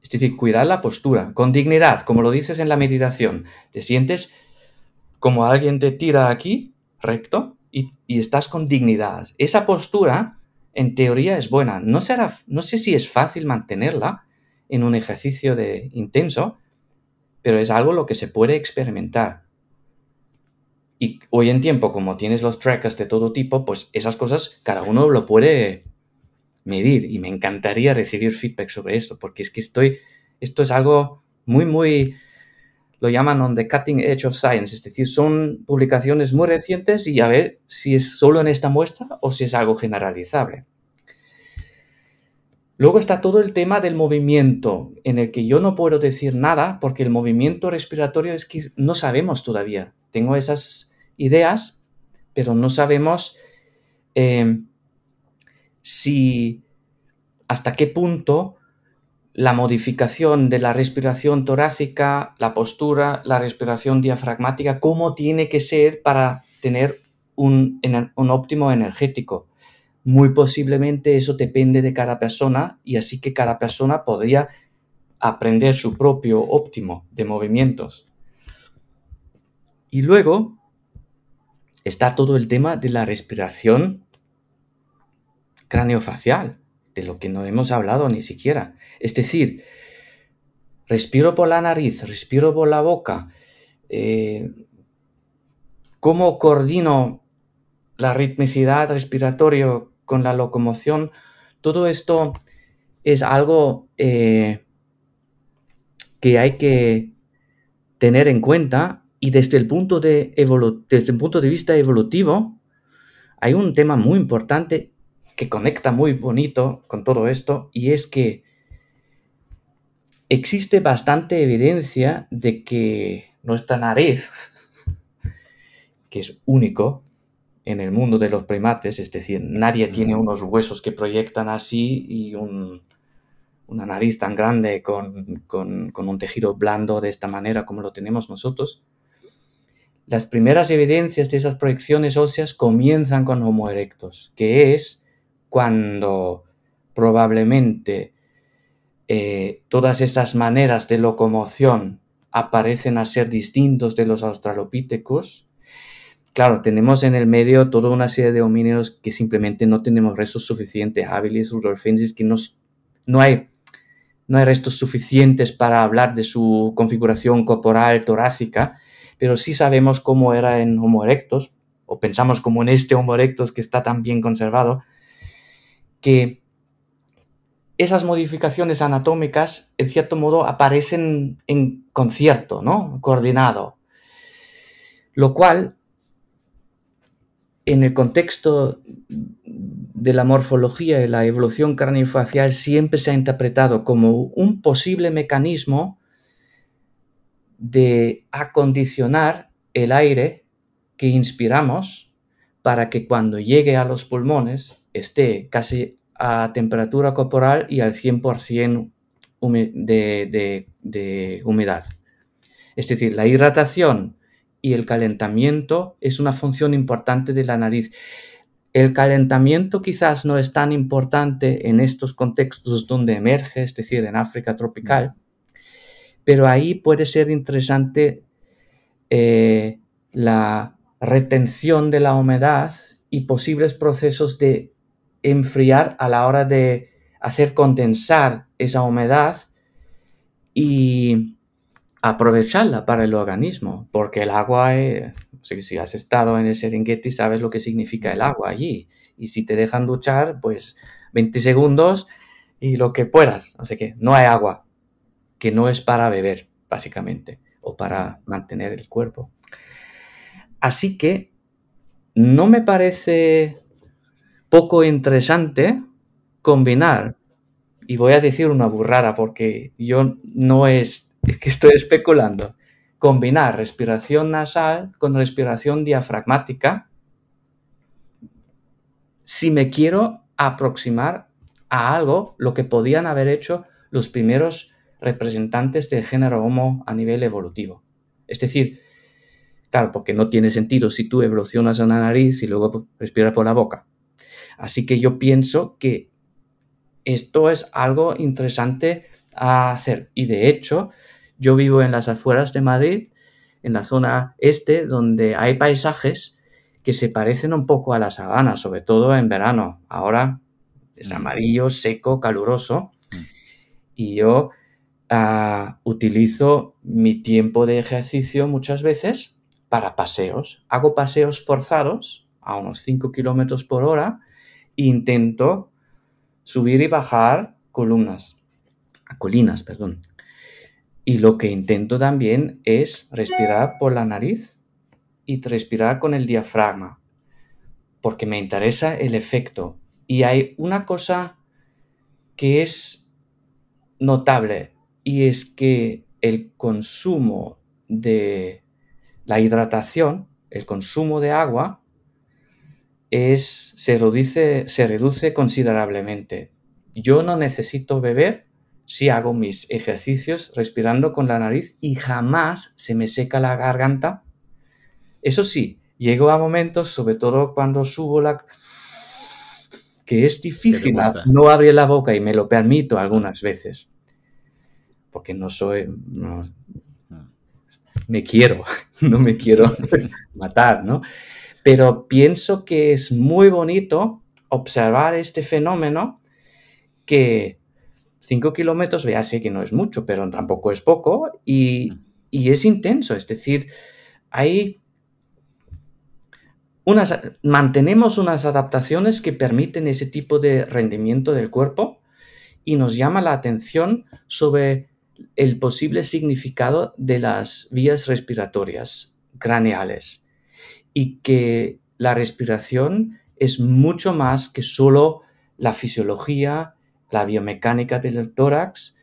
es decir, cuidar la postura, con dignidad, como lo dices en la meditación. Te sientes como alguien te tira aquí, recto, y, estás con dignidad. Esa postura, en teoría, es buena. No, no sé si es fácil mantenerla en un ejercicio de intenso, pero es algo lo que se puede experimentar. Y hoy en tiempo, como tienes los trackers de todo tipo, pues esas cosas cada uno lo puede medir. Y me encantaría recibir feedback sobre esto, porque es que estoy, esto es algo muy, muy, lo llaman on the cutting edge of science, es decir, son publicaciones muy recientes y a ver si es solo en esta muestra o si es algo generalizable. Luego está todo el tema del movimiento, en el que yo no puedo decir nada porque el movimiento respiratorio es que no sabemos todavía tengo esas ideas, pero no sabemos eh, si hasta qué punto la modificación de la respiración torácica, la postura, la respiración diafragmática, cómo tiene que ser para tener un, óptimo energético. Muy posiblemente eso depende de cada persona y así que cada persona podría aprender su propio óptimo de movimientos. Y luego está todo el tema de la respiración craneofacial, de lo que no hemos hablado ni siquiera. Es decir, respiro por la nariz, respiro por la boca, eh, cómo coordino la ritmicidad respiratoria con la locomoción, todo esto es algo eh, que hay que tener en cuenta y desde el punto de, desde el punto de vista evolutivo, hay un tema muy importante que conecta muy bonito con todo esto y es que existe bastante evidencia de que nuestra nariz, que es único en el mundo de los primates, es decir, nadie mm. tiene unos huesos que proyectan así y una nariz tan grande con un tejido blando de esta manera como lo tenemos nosotros, las primeras evidencias de esas proyecciones óseas comienzan con Homo erectus, que es cuando probablemente eh, todas esas maneras de locomoción aparecen a ser distintos de los australopitecos. Claro, tenemos en el medio toda una serie de homínidos que simplemente no tenemos restos suficientes, hábiles, rudolfensis, que no, hay, no hay restos suficientes para hablar de su configuración corporal torácica, pero sí sabemos cómo era en Homo erectus, o pensamos como en este Homo erectus que está tan bien conservado, que esas modificaciones anatómicas, en cierto modo, aparecen en concierto, ¿no? Coordinado. Lo cual, en el contexto de la morfología y la evolución craneofacial, siempre se ha interpretado como un posible mecanismo de acondicionar el aire que inspiramos para que cuando llegue a los pulmones esté casi a temperatura corporal y al 100% de, de, de humedad. Es decir, la hidratación y el calentamiento es una función importante de la nariz. El calentamiento quizás no es tan importante en estos contextos donde emerge, es decir, en África tropical, pero ahí puede ser interesante eh, la retención de la humedad y posibles procesos de enfriar a la hora de hacer condensar esa humedad y aprovecharla para el organismo, porque el agua, eh, si, si, has estado en el Serengeti, sabes lo que significa el agua allí. Y si te dejan duchar, pues 20 segundos y lo que puedas. sé que no hay agua, que no es para beber, básicamente, o para mantener el cuerpo. Así que no me parece poco interesante combinar, y voy a decir una burrara porque yo no es, es que estoy especulando, combinar respiración nasal con respiración diafragmática si me quiero aproximar a algo, lo que podían haber hecho los primeros representantes de género Homo a nivel evolutivo. Es decir, claro, porque no tiene sentido si tú evolucionas en la nariz y luego respiras por la boca. Así que yo pienso que esto es algo interesante a hacer. Y de hecho, yo vivo en las afueras de Madrid, en la zona este, donde hay paisajes que se parecen un poco a la sabana, sobre todo en verano. Ahora es mm. amarillo, seco, caluroso. Mm. Y yo Ah, utilizo mi tiempo de ejercicio muchas veces para paseos. Hago paseos forzados a unos 5 kilómetros por hora e intento subir y bajar columnas, colinas, perdón. Y lo que intento también es respirar por la nariz y respirar con el diafragma, porque me interesa el efecto. Y hay una cosa que es notable y es que el consumo de la hidratación, el consumo de agua, es, se, reduce, se reduce considerablemente. Yo no necesito beber si hago mis ejercicios respirando con la nariz y jamás se me seca la garganta. Eso sí, llego a momentos, sobre todo cuando subo la... que es difícil no abrir la boca y me lo permito algunas veces porque no soy, ah. me quiero, no me quiero matar, ¿no? Pero pienso que es muy bonito observar este fenómeno que 5 kilómetros, ya sé que no es mucho, pero tampoco es poco, y, y es intenso, es decir, hay unas, mantenemos unas adaptaciones que permiten ese tipo de rendimiento del cuerpo y nos llama la atención sobre el posible significado de las vías respiratorias craneales y que la respiración es mucho más que solo la fisiología, la biomecánica del tórax,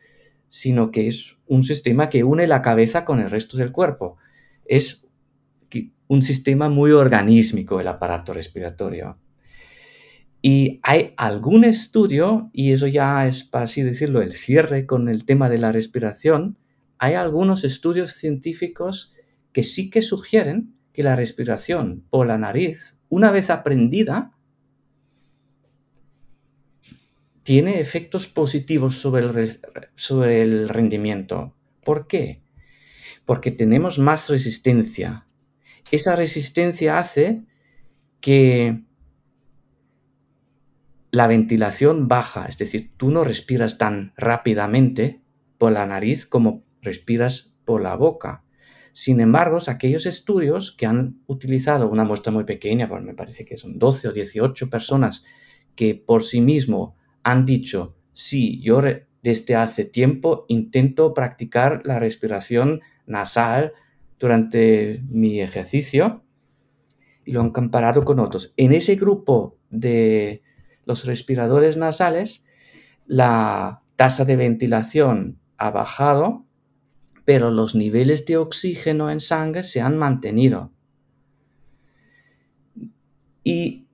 sino que es un sistema que une la cabeza con el resto del cuerpo. Es un sistema muy organísmico el aparato respiratorio. Y hay algún estudio, y eso ya es, para así decirlo, el cierre con el tema de la respiración, hay algunos estudios científicos que sí que sugieren que la respiración por la nariz, una vez aprendida, tiene efectos positivos sobre el, sobre el rendimiento. ¿Por qué? Porque tenemos más resistencia. Esa resistencia hace que la ventilación baja, es decir, tú no respiras tan rápidamente por la nariz como respiras por la boca. Sin embargo, aquellos estudios que han utilizado una muestra muy pequeña, pues me parece que son 12 o 18 personas que por sí mismo han dicho, sí, yo desde hace tiempo intento practicar la respiración nasal durante mi ejercicio, y lo han comparado con otros. En ese grupo de los respiradores nasales, la tasa de ventilación ha bajado, pero los niveles de oxígeno en sangre se han mantenido. Y,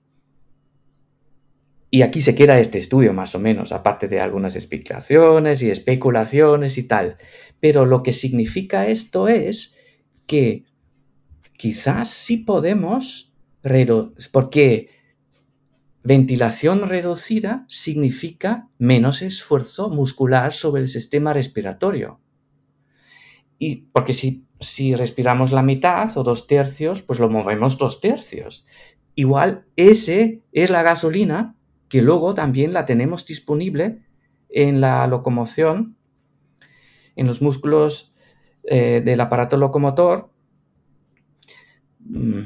y aquí se queda este estudio, más o menos, aparte de algunas explicaciones y especulaciones y tal. Pero lo que significa esto es que quizás sí podemos, porque Ventilación reducida significa menos esfuerzo muscular sobre el sistema respiratorio. Y porque si, respiramos la mitad o dos tercios, pues lo movemos dos tercios. Igual, ese es la gasolina que luego también la tenemos disponible en la locomoción, en los músculos eh, del aparato locomotor. Mm,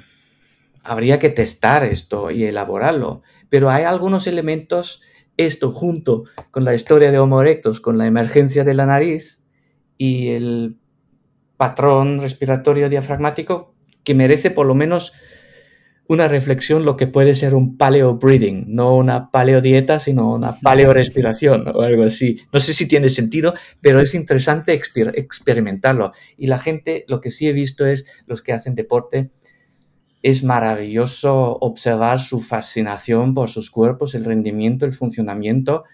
habría que testar esto y elaborarlo pero hay algunos elementos, esto junto con la historia de Homo erectus, con la emergencia de la nariz y el patrón respiratorio diafragmático, que merece por lo menos una reflexión lo que puede ser un paleo breathing, no una paleo dieta, sino una paleo respiración o algo así. No sé si tiene sentido, pero es interesante experimentarlo. Y la gente, lo que sí he visto es los que hacen deporte, es maravilloso observar su fascinación por sus cuerpos, el rendimiento, el funcionamiento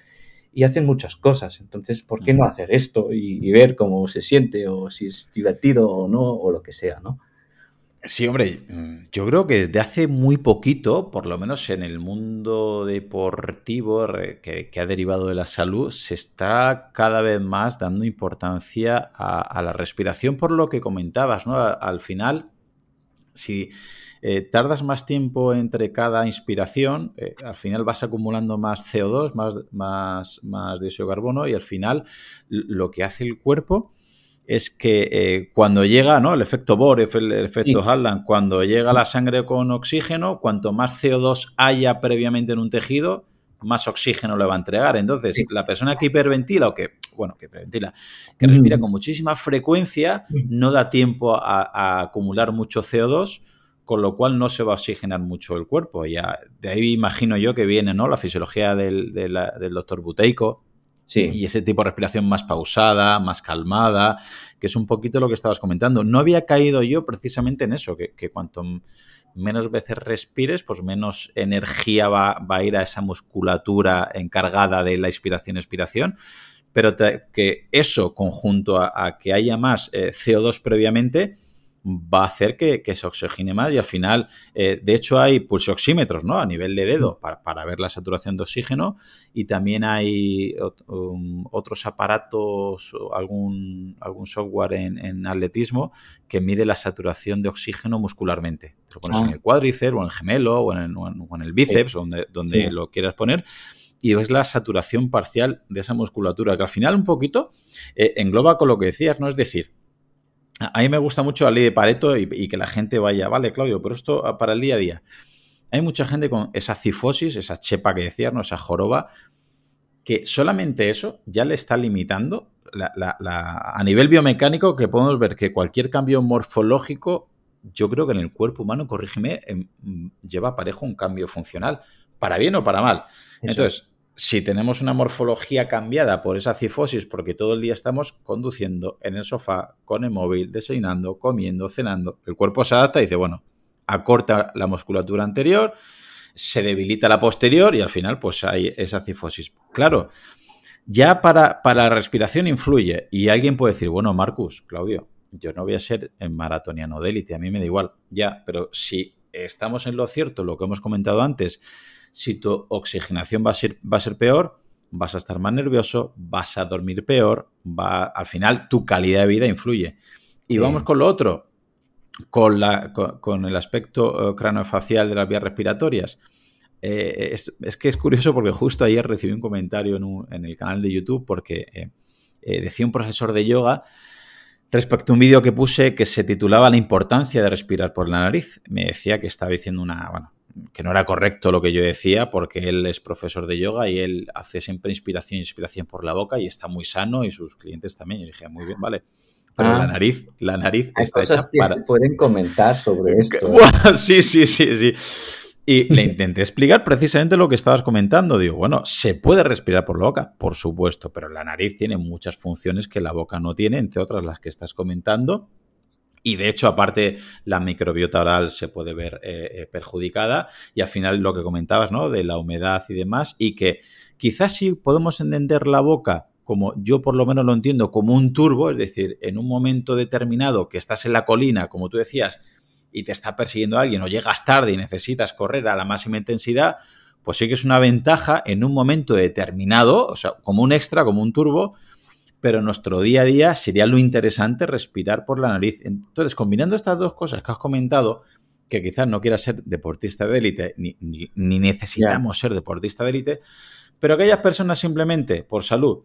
y hacen muchas cosas. Entonces, ¿por qué no hacer esto y, ver cómo se siente o si es divertido o no o lo que sea, ¿no? Sí, hombre, mm, yo creo que desde hace muy poquito, por lo menos en el mundo deportivo que, ha derivado de la salud, se está cada vez más dando importancia a, a la respiración por lo que comentabas, ¿no? Al final, si, eh, tardas más tiempo entre cada inspiración, eh, al final vas acumulando más CO2, más, dióxido de carbono y al final lo que hace el cuerpo es que eh, cuando llega, ¿no? El efecto Bohr, el, efecto Halland, cuando llega la sangre con oxígeno, cuanto más CO2 haya previamente en un tejido, más oxígeno le va a entregar. Entonces, la persona que hiperventila o que, bueno, que hiperventila, que respira con muchísima frecuencia, no da tiempo a acumular mucho CO2 con lo cual no se va a oxigenar mucho el cuerpo. Ya, de ahí imagino yo que viene ¿no? la fisiología del, doctor Buteico, Sí. Y ese tipo de respiración más pausada, más calmada, que es un poquito lo que estabas comentando. No había caído yo precisamente en eso, que, cuanto menos veces respires, pues menos energía va, a ir a esa musculatura encargada de la inspiración-expiración. Pero que eso, conjunto a, que haya más eh, CO2 previamente, va a hacer que, se oxigene más y al final, eh, de hecho hay pulsoxímetros, ¿no? A nivel de dedo para, ver la saturación de oxígeno y también hay um, otros aparatos, algún, algún software en, atletismo que mide la saturación de oxígeno muscularmente. Te lo pones en ah. el cuádriceps o en el gemelo o en, el, bíceps, donde, donde lo quieras poner y ves la saturación parcial de esa musculatura, que al final un poquito eh, engloba con lo que decías, ¿no? Es decir, a mí me gusta mucho la ley de Pareto y, que la gente vaya, vale, Claudio, pero esto ah, para el día a día. Hay mucha gente con esa cifosis, esa chepa que decías, ¿no? esa joroba, que solamente eso ya le está limitando a nivel biomecánico que podemos ver que cualquier cambio morfológico, yo creo que en el cuerpo humano, corrígeme, em, lleva parejo un cambio funcional, para bien o para mal. Entonces, si tenemos una morfología cambiada por esa cifosis, porque todo el día estamos conduciendo en el sofá, con el móvil, desayunando, comiendo, cenando, el cuerpo se adapta y dice, bueno, acorta la musculatura anterior, se debilita la posterior y al final pues hay esa cifosis. Claro, ya para, para la respiración influye y alguien puede decir, bueno, Marcus, Claudio, yo no voy a ser maratoniano de élite, a mí me da igual, ya, pero si estamos en lo cierto, lo que hemos comentado antes, si tu oxigenación va a ser, va a ser peor, vas a estar más nervioso, vas a dormir peor, va, al final tu calidad de vida influye. Y vamos con lo otro, con, el aspecto eh, cráneo-facial de las vías respiratorias. Eh, es, que es curioso porque justo ayer recibí un comentario en, el canal de YouTube porque eh, decía un profesor de yoga respecto a un vídeo que puse que se titulaba La importancia de respirar por la nariz. Me decía que estaba diciendo una, que no era correcto lo que yo decía, porque él es profesor de yoga y él hace siempre inspiración, inspiración por la boca y está muy sano y sus clientes también. Yo dije, muy bien, vale. Pero la ah. nariz, la nariz hay cosas pueden comentar sobre esto. ¿eh? sí, sí, sí, sí. Y le intenté explicar precisamente lo que estabas comentando. Digo, bueno, se puede respirar por la boca, por supuesto, pero la nariz tiene muchas funciones que la boca no tiene, entre otras las que estás comentando. Y de hecho, aparte, la microbiota oral se puede ver eh, eh, perjudicada. Y al final, lo que comentabas, ¿no? De la humedad y demás. Y que quizás si podemos entender la boca como yo por lo menos lo entiendo, como un turbo, es decir, en un momento determinado que estás en la colina, como tú decías, y te está persiguiendo alguien o llegas tarde y necesitas correr a la máxima intensidad, pues sí que es una ventaja en un momento determinado, o sea, como un extra, como un turbo, pero nuestro día a día sería lo interesante respirar por la nariz. Entonces, combinando estas dos cosas que has comentado, que quizás no quieras ser deportista de élite, ni, necesitamos ser deportista de élite, pero aquellas personas simplemente por salud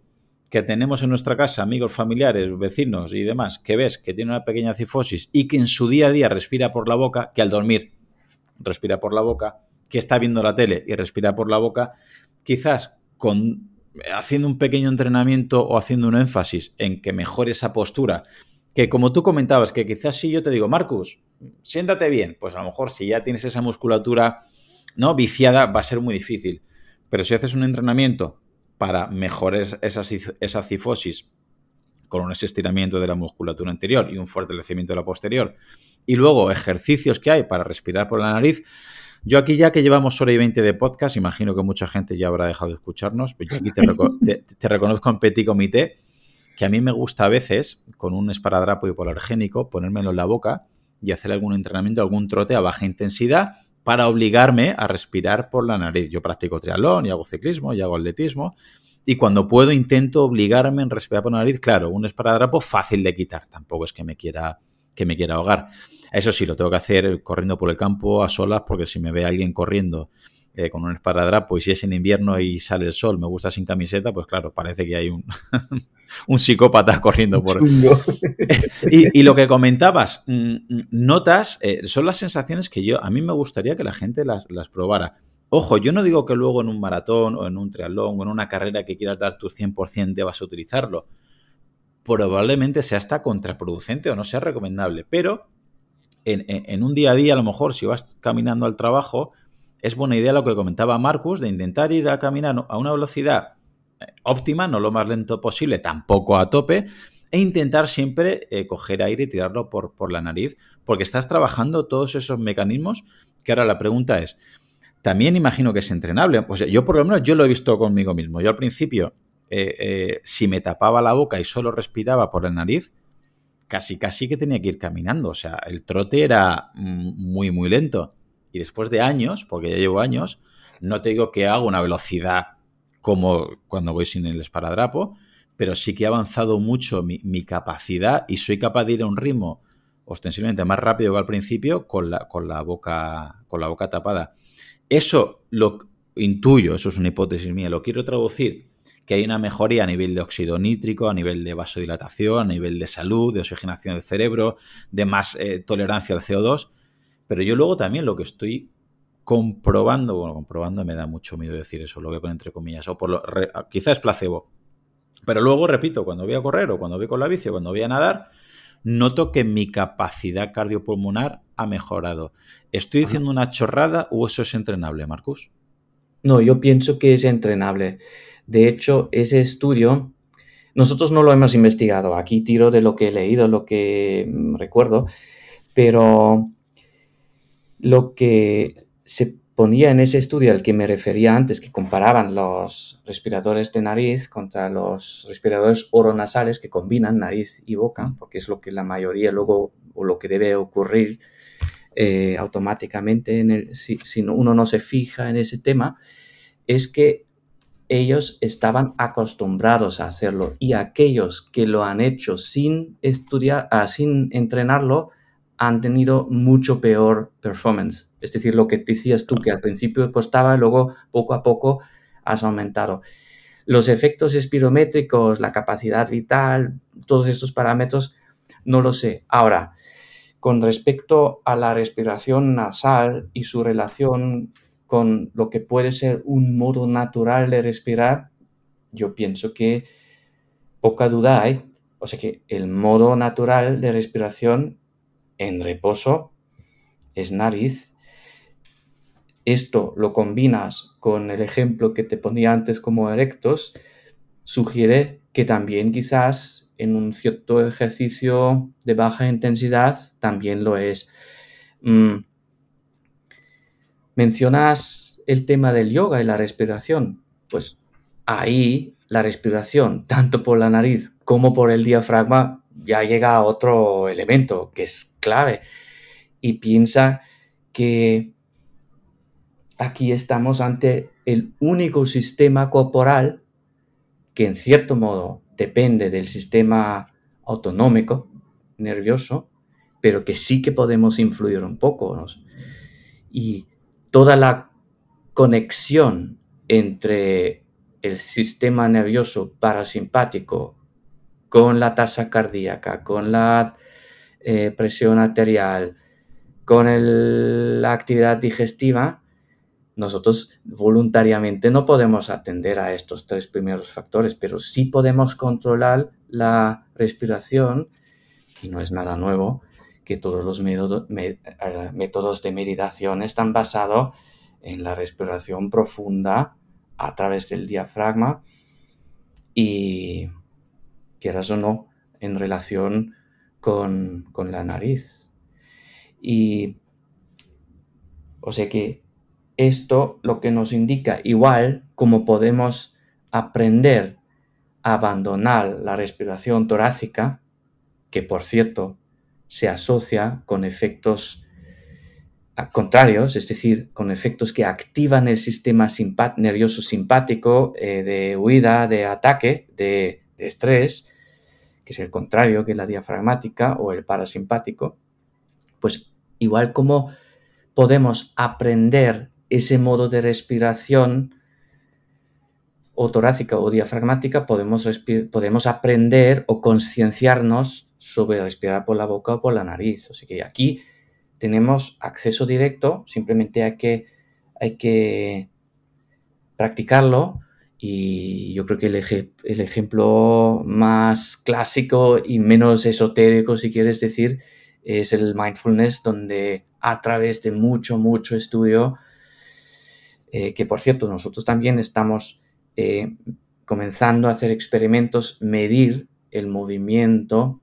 que tenemos en nuestra casa, amigos, familiares, vecinos y demás, que ves que tiene una pequeña cifosis y que en su día a día respira por la boca, que al dormir respira por la boca, que está viendo la tele y respira por la boca, quizás con haciendo un pequeño entrenamiento o haciendo un énfasis en que mejore esa postura, que como tú comentabas, que quizás si yo te digo, Marcus, siéntate bien, pues a lo mejor si ya tienes esa musculatura no viciada va a ser muy difícil. Pero si haces un entrenamiento para mejorar esa, esa cifosis con un estiramiento de la musculatura anterior y un fortalecimiento de la posterior, y luego ejercicios que hay para respirar por la nariz, yo aquí ya que llevamos hora y veinte de podcast, imagino que mucha gente ya habrá dejado de escucharnos, pero yo aquí te, reconozco en petit comité que a mí me gusta a veces, con un esparadrapo hipoalergénico, ponérmelo en la boca y hacer algún entrenamiento, algún trote a baja intensidad para obligarme a respirar por la nariz. Yo practico triatlón y hago ciclismo y hago atletismo y cuando puedo intento obligarme a respirar por la nariz. Claro, un esparadrapo fácil de quitar, tampoco es que me quiera, que me quiera ahogar. Eso sí, lo tengo que hacer corriendo por el campo a solas, porque si me ve alguien corriendo eh, con un esparadrapo pues si es en invierno y sale el sol, me gusta sin camiseta, pues claro, parece que hay un, un psicópata corriendo por... y, y, lo que comentabas, mm, mm, notas, eh, son las sensaciones que yo, a mí me gustaría que la gente las, las probara. Ojo, yo no digo que luego en un maratón o en un triatlón o en una carrera que quieras dar tu 100% debas utilizarlo. Probablemente sea hasta contraproducente o no sea recomendable, pero en, un día a día, a lo mejor, si vas caminando al trabajo, es buena idea lo que comentaba Marcus, de intentar ir a caminar a una velocidad eh, óptima, no lo más lento posible, tampoco a tope, e intentar siempre eh, coger aire y tirarlo por, por la nariz, porque estás trabajando todos esos mecanismos que ahora la pregunta es, también imagino que es entrenable. Pues yo por lo menos yo lo he visto conmigo mismo. Yo al principio, eh, si me tapaba la boca y solo respiraba por la nariz, casi casi que tenía que ir caminando, o sea, el trote era muy muy lento. Y después de años, porque ya llevo años, no te digo que hago una velocidad como cuando voy sin el esparadrapo, pero sí que he avanzado mucho mi, capacidad y soy capaz de ir a un ritmo ostensiblemente más rápido que al principio con la, con la, boca, con la boca tapada. Eso lo intuyo, eso es una hipótesis mía, lo quiero traducir que hay una mejoría a nivel de óxido nítrico, a nivel de vasodilatación, a nivel de salud, de oxigenación del cerebro, de más eh, tolerancia al CO2. Pero yo luego también lo que estoy comprobando, bueno, comprobando me da mucho miedo decir eso, lo voy a poner entre comillas, o por lo, ah, quizás placebo. Pero luego, repito, cuando voy a correr o cuando voy con la bici o cuando voy a nadar, noto que mi capacidad cardiopulmonar ha mejorado. ¿Estoy diciendo una chorrada o eso es entrenable, Marcus? No, yo pienso que es entrenable. De hecho, ese estudio nosotros no lo hemos investigado. Aquí tiro de lo que he leído, lo que mm, recuerdo, pero lo que se ponía en ese estudio al que me refería antes, que comparaban los respiradores de nariz contra los respiradores oronasales que combinan nariz y boca, porque es lo que la mayoría luego o lo que debe ocurrir eh, automáticamente si, uno no se fija en ese tema, es que ellos estaban acostumbrados a hacerlo y aquellos que lo han hecho sin estudiar, ah, sin entrenarlo, han tenido mucho peor performance. Es decir, lo que decías tú, que al principio costaba, luego poco a poco has aumentado. Los efectos espirométricos, la capacidad vital, todos estos parámetros, no lo sé. Ahora, con respecto a la respiración nasal y su relación con lo que puede ser un modo natural de respirar, yo pienso que poca duda hay. O sea que el modo natural de respiración en reposo es nariz. Esto lo combinas con el ejemplo que te ponía antes como erectos, sugiere que también quizás en un cierto ejercicio de baja intensidad también lo es. Mm, Mencionas el tema del yoga y la respiración. Pues ahí la respiración, tanto por la nariz como por el diafragma, ya llega a otro elemento que es clave. Y piensa que aquí estamos ante el único sistema corporal que en cierto modo depende del sistema autonómico nervioso, pero que sí que podemos influir un poco. ¿no? Y toda la conexión entre el sistema nervioso parasimpático con la tasa cardíaca, con la eh, presión arterial, con la actividad digestiva, nosotros voluntariamente no podemos atender a estos tres primeros factores, pero sí podemos controlar la respiración, y no es nada nuevo, que todos los eh, métodos de meditación están basados en la respiración profunda a través del diafragma y quieras o no, en relación con, con la nariz. Y o sea que esto lo que nos indica igual como podemos aprender a abandonar la respiración torácica, que por cierto se asocia con efectos contrarios, es decir, con efectos que activan el sistema nervioso simpático eh, de huida, de ataque, de, estrés, que es el contrario que la diafragmática o el parasimpático, pues igual como podemos aprender ese modo de respiración o torácica o diafragmática, podemos, podemos aprender o concienciarnos sobre respirar por la boca o por la nariz. Así que aquí tenemos acceso directo, simplemente hay que, hay que practicarlo. Y yo creo que el, ejemplo más clásico y menos esotérico, si quieres decir, es el mindfulness, donde a través de mucho, mucho estudio, eh, que por cierto nosotros también estamos eh, comenzando a hacer experimentos, medir el movimiento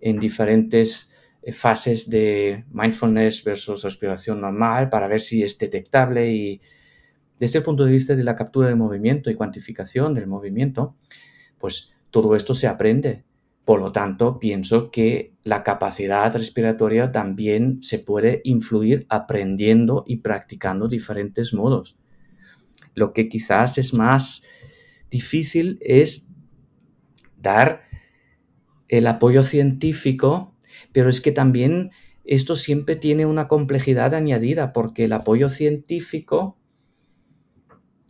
en diferentes eh, fases de mindfulness versus respiración normal para ver si es detectable y desde el punto de vista de la captura de movimiento y cuantificación del movimiento, pues todo esto se aprende. Por lo tanto, pienso que la capacidad respiratoria también se puede influir aprendiendo y practicando diferentes modos. Lo que quizás es más difícil es dar el apoyo científico, pero es que también esto siempre tiene una complejidad añadida porque el apoyo científico,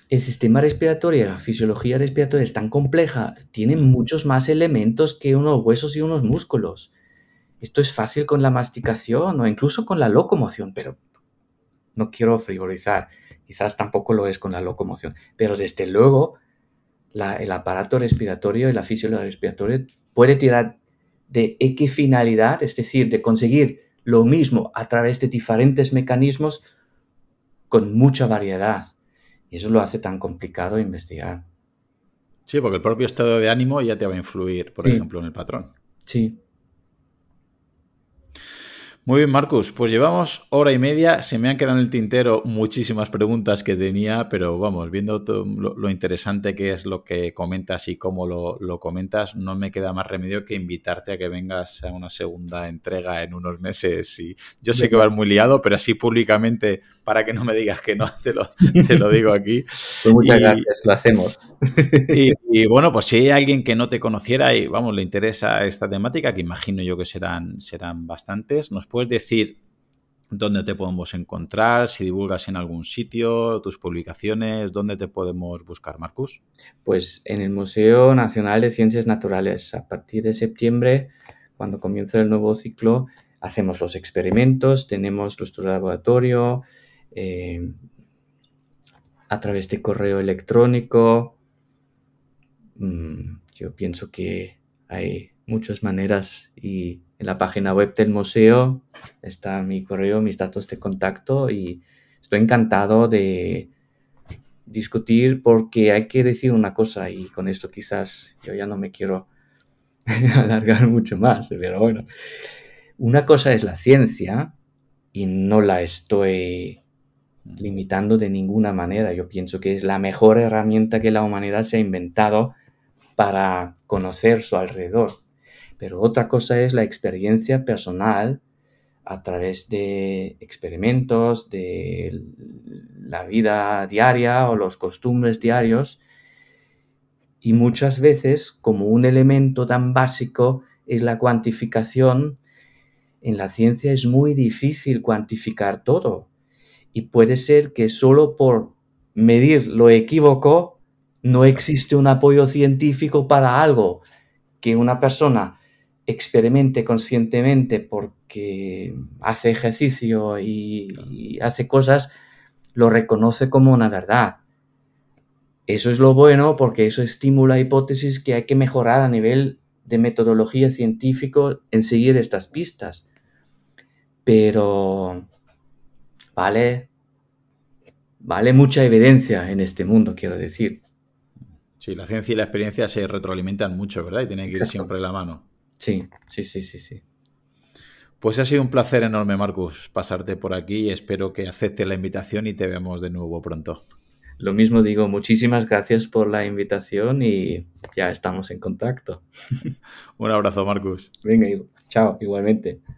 el sistema respiratorio, la fisiología respiratoria es tan compleja, tiene muchos más elementos que unos huesos y unos músculos. Esto es fácil con la masticación o incluso con la locomoción, pero no quiero frivolizar, quizás tampoco lo es con la locomoción, pero desde luego el aparato respiratorio y la fisiología respiratoria puede tirar de X finalidad, es decir, de conseguir lo mismo a través de diferentes mecanismos con mucha variedad. Y eso lo hace tan complicado investigar. Sí, porque el propio estado de ánimo ya te va a influir, por ejemplo, en el patrón. Sí. Muy bien, Marcus, pues llevamos hora y media. Se me han quedado en el tintero muchísimas preguntas que tenía, pero vamos, viendo lo, interesante que es lo que comentas y cómo lo, comentas, no me queda más remedio que invitarte a que vengas a una segunda entrega en unos meses. Y yo sé que vas muy liado, pero así públicamente, para que no me digas que no, te lo, te lo digo aquí. Pues muchas gracias, lo hacemos. Y, bueno, pues si hay alguien que no te conociera y vamos, le interesa esta temática, que imagino yo que serán, serán bastantes, nos puede puedes decir dónde te podemos encontrar, si divulgas en algún sitio, tus publicaciones, dónde te podemos buscar, Marcus? Pues en el Museo Nacional de Ciencias Naturales. A partir de septiembre, cuando comienza el nuevo ciclo, hacemos los experimentos, tenemos nuestro laboratorio, eh, a través de correo electrónico. Mm, yo pienso que hay muchas maneras y en la página web del museo está mi correo, mis datos de contacto y estoy encantado de discutir porque hay que decir una cosa y con esto quizás yo ya no me quiero alargar mucho más, pero bueno, una cosa es la ciencia y no la estoy mm. limitando de ninguna manera. Yo pienso que es la mejor herramienta que la humanidad se ha inventado para conocer su alrededor pero otra cosa es la experiencia personal a través de experimentos, de la vida diaria o los costumbres diarios. Y muchas veces, como un elemento tan básico es la cuantificación, en la ciencia es muy difícil cuantificar todo. Y puede ser que solo por medir lo equívoco no existe un apoyo científico para algo que una persona experimente conscientemente porque hace ejercicio y, hace cosas, lo reconoce como una verdad. Eso es lo bueno porque eso estimula hipótesis que hay que mejorar a nivel de metodología científica en seguir estas pistas. Pero vale, vale mucha evidencia en este mundo, quiero decir. Sí, la ciencia y la experiencia se retroalimentan mucho, ¿verdad? Y tienen que ir siempre la mano. Sí, sí, sí, sí, sí. Pues ha sido un placer enorme, Marcus, pasarte por aquí. Espero que acepte la invitación y te vemos de nuevo pronto. Lo mismo digo, muchísimas gracias por la invitación y ya estamos en contacto. un abrazo, Marcus. Venga, chao, igualmente.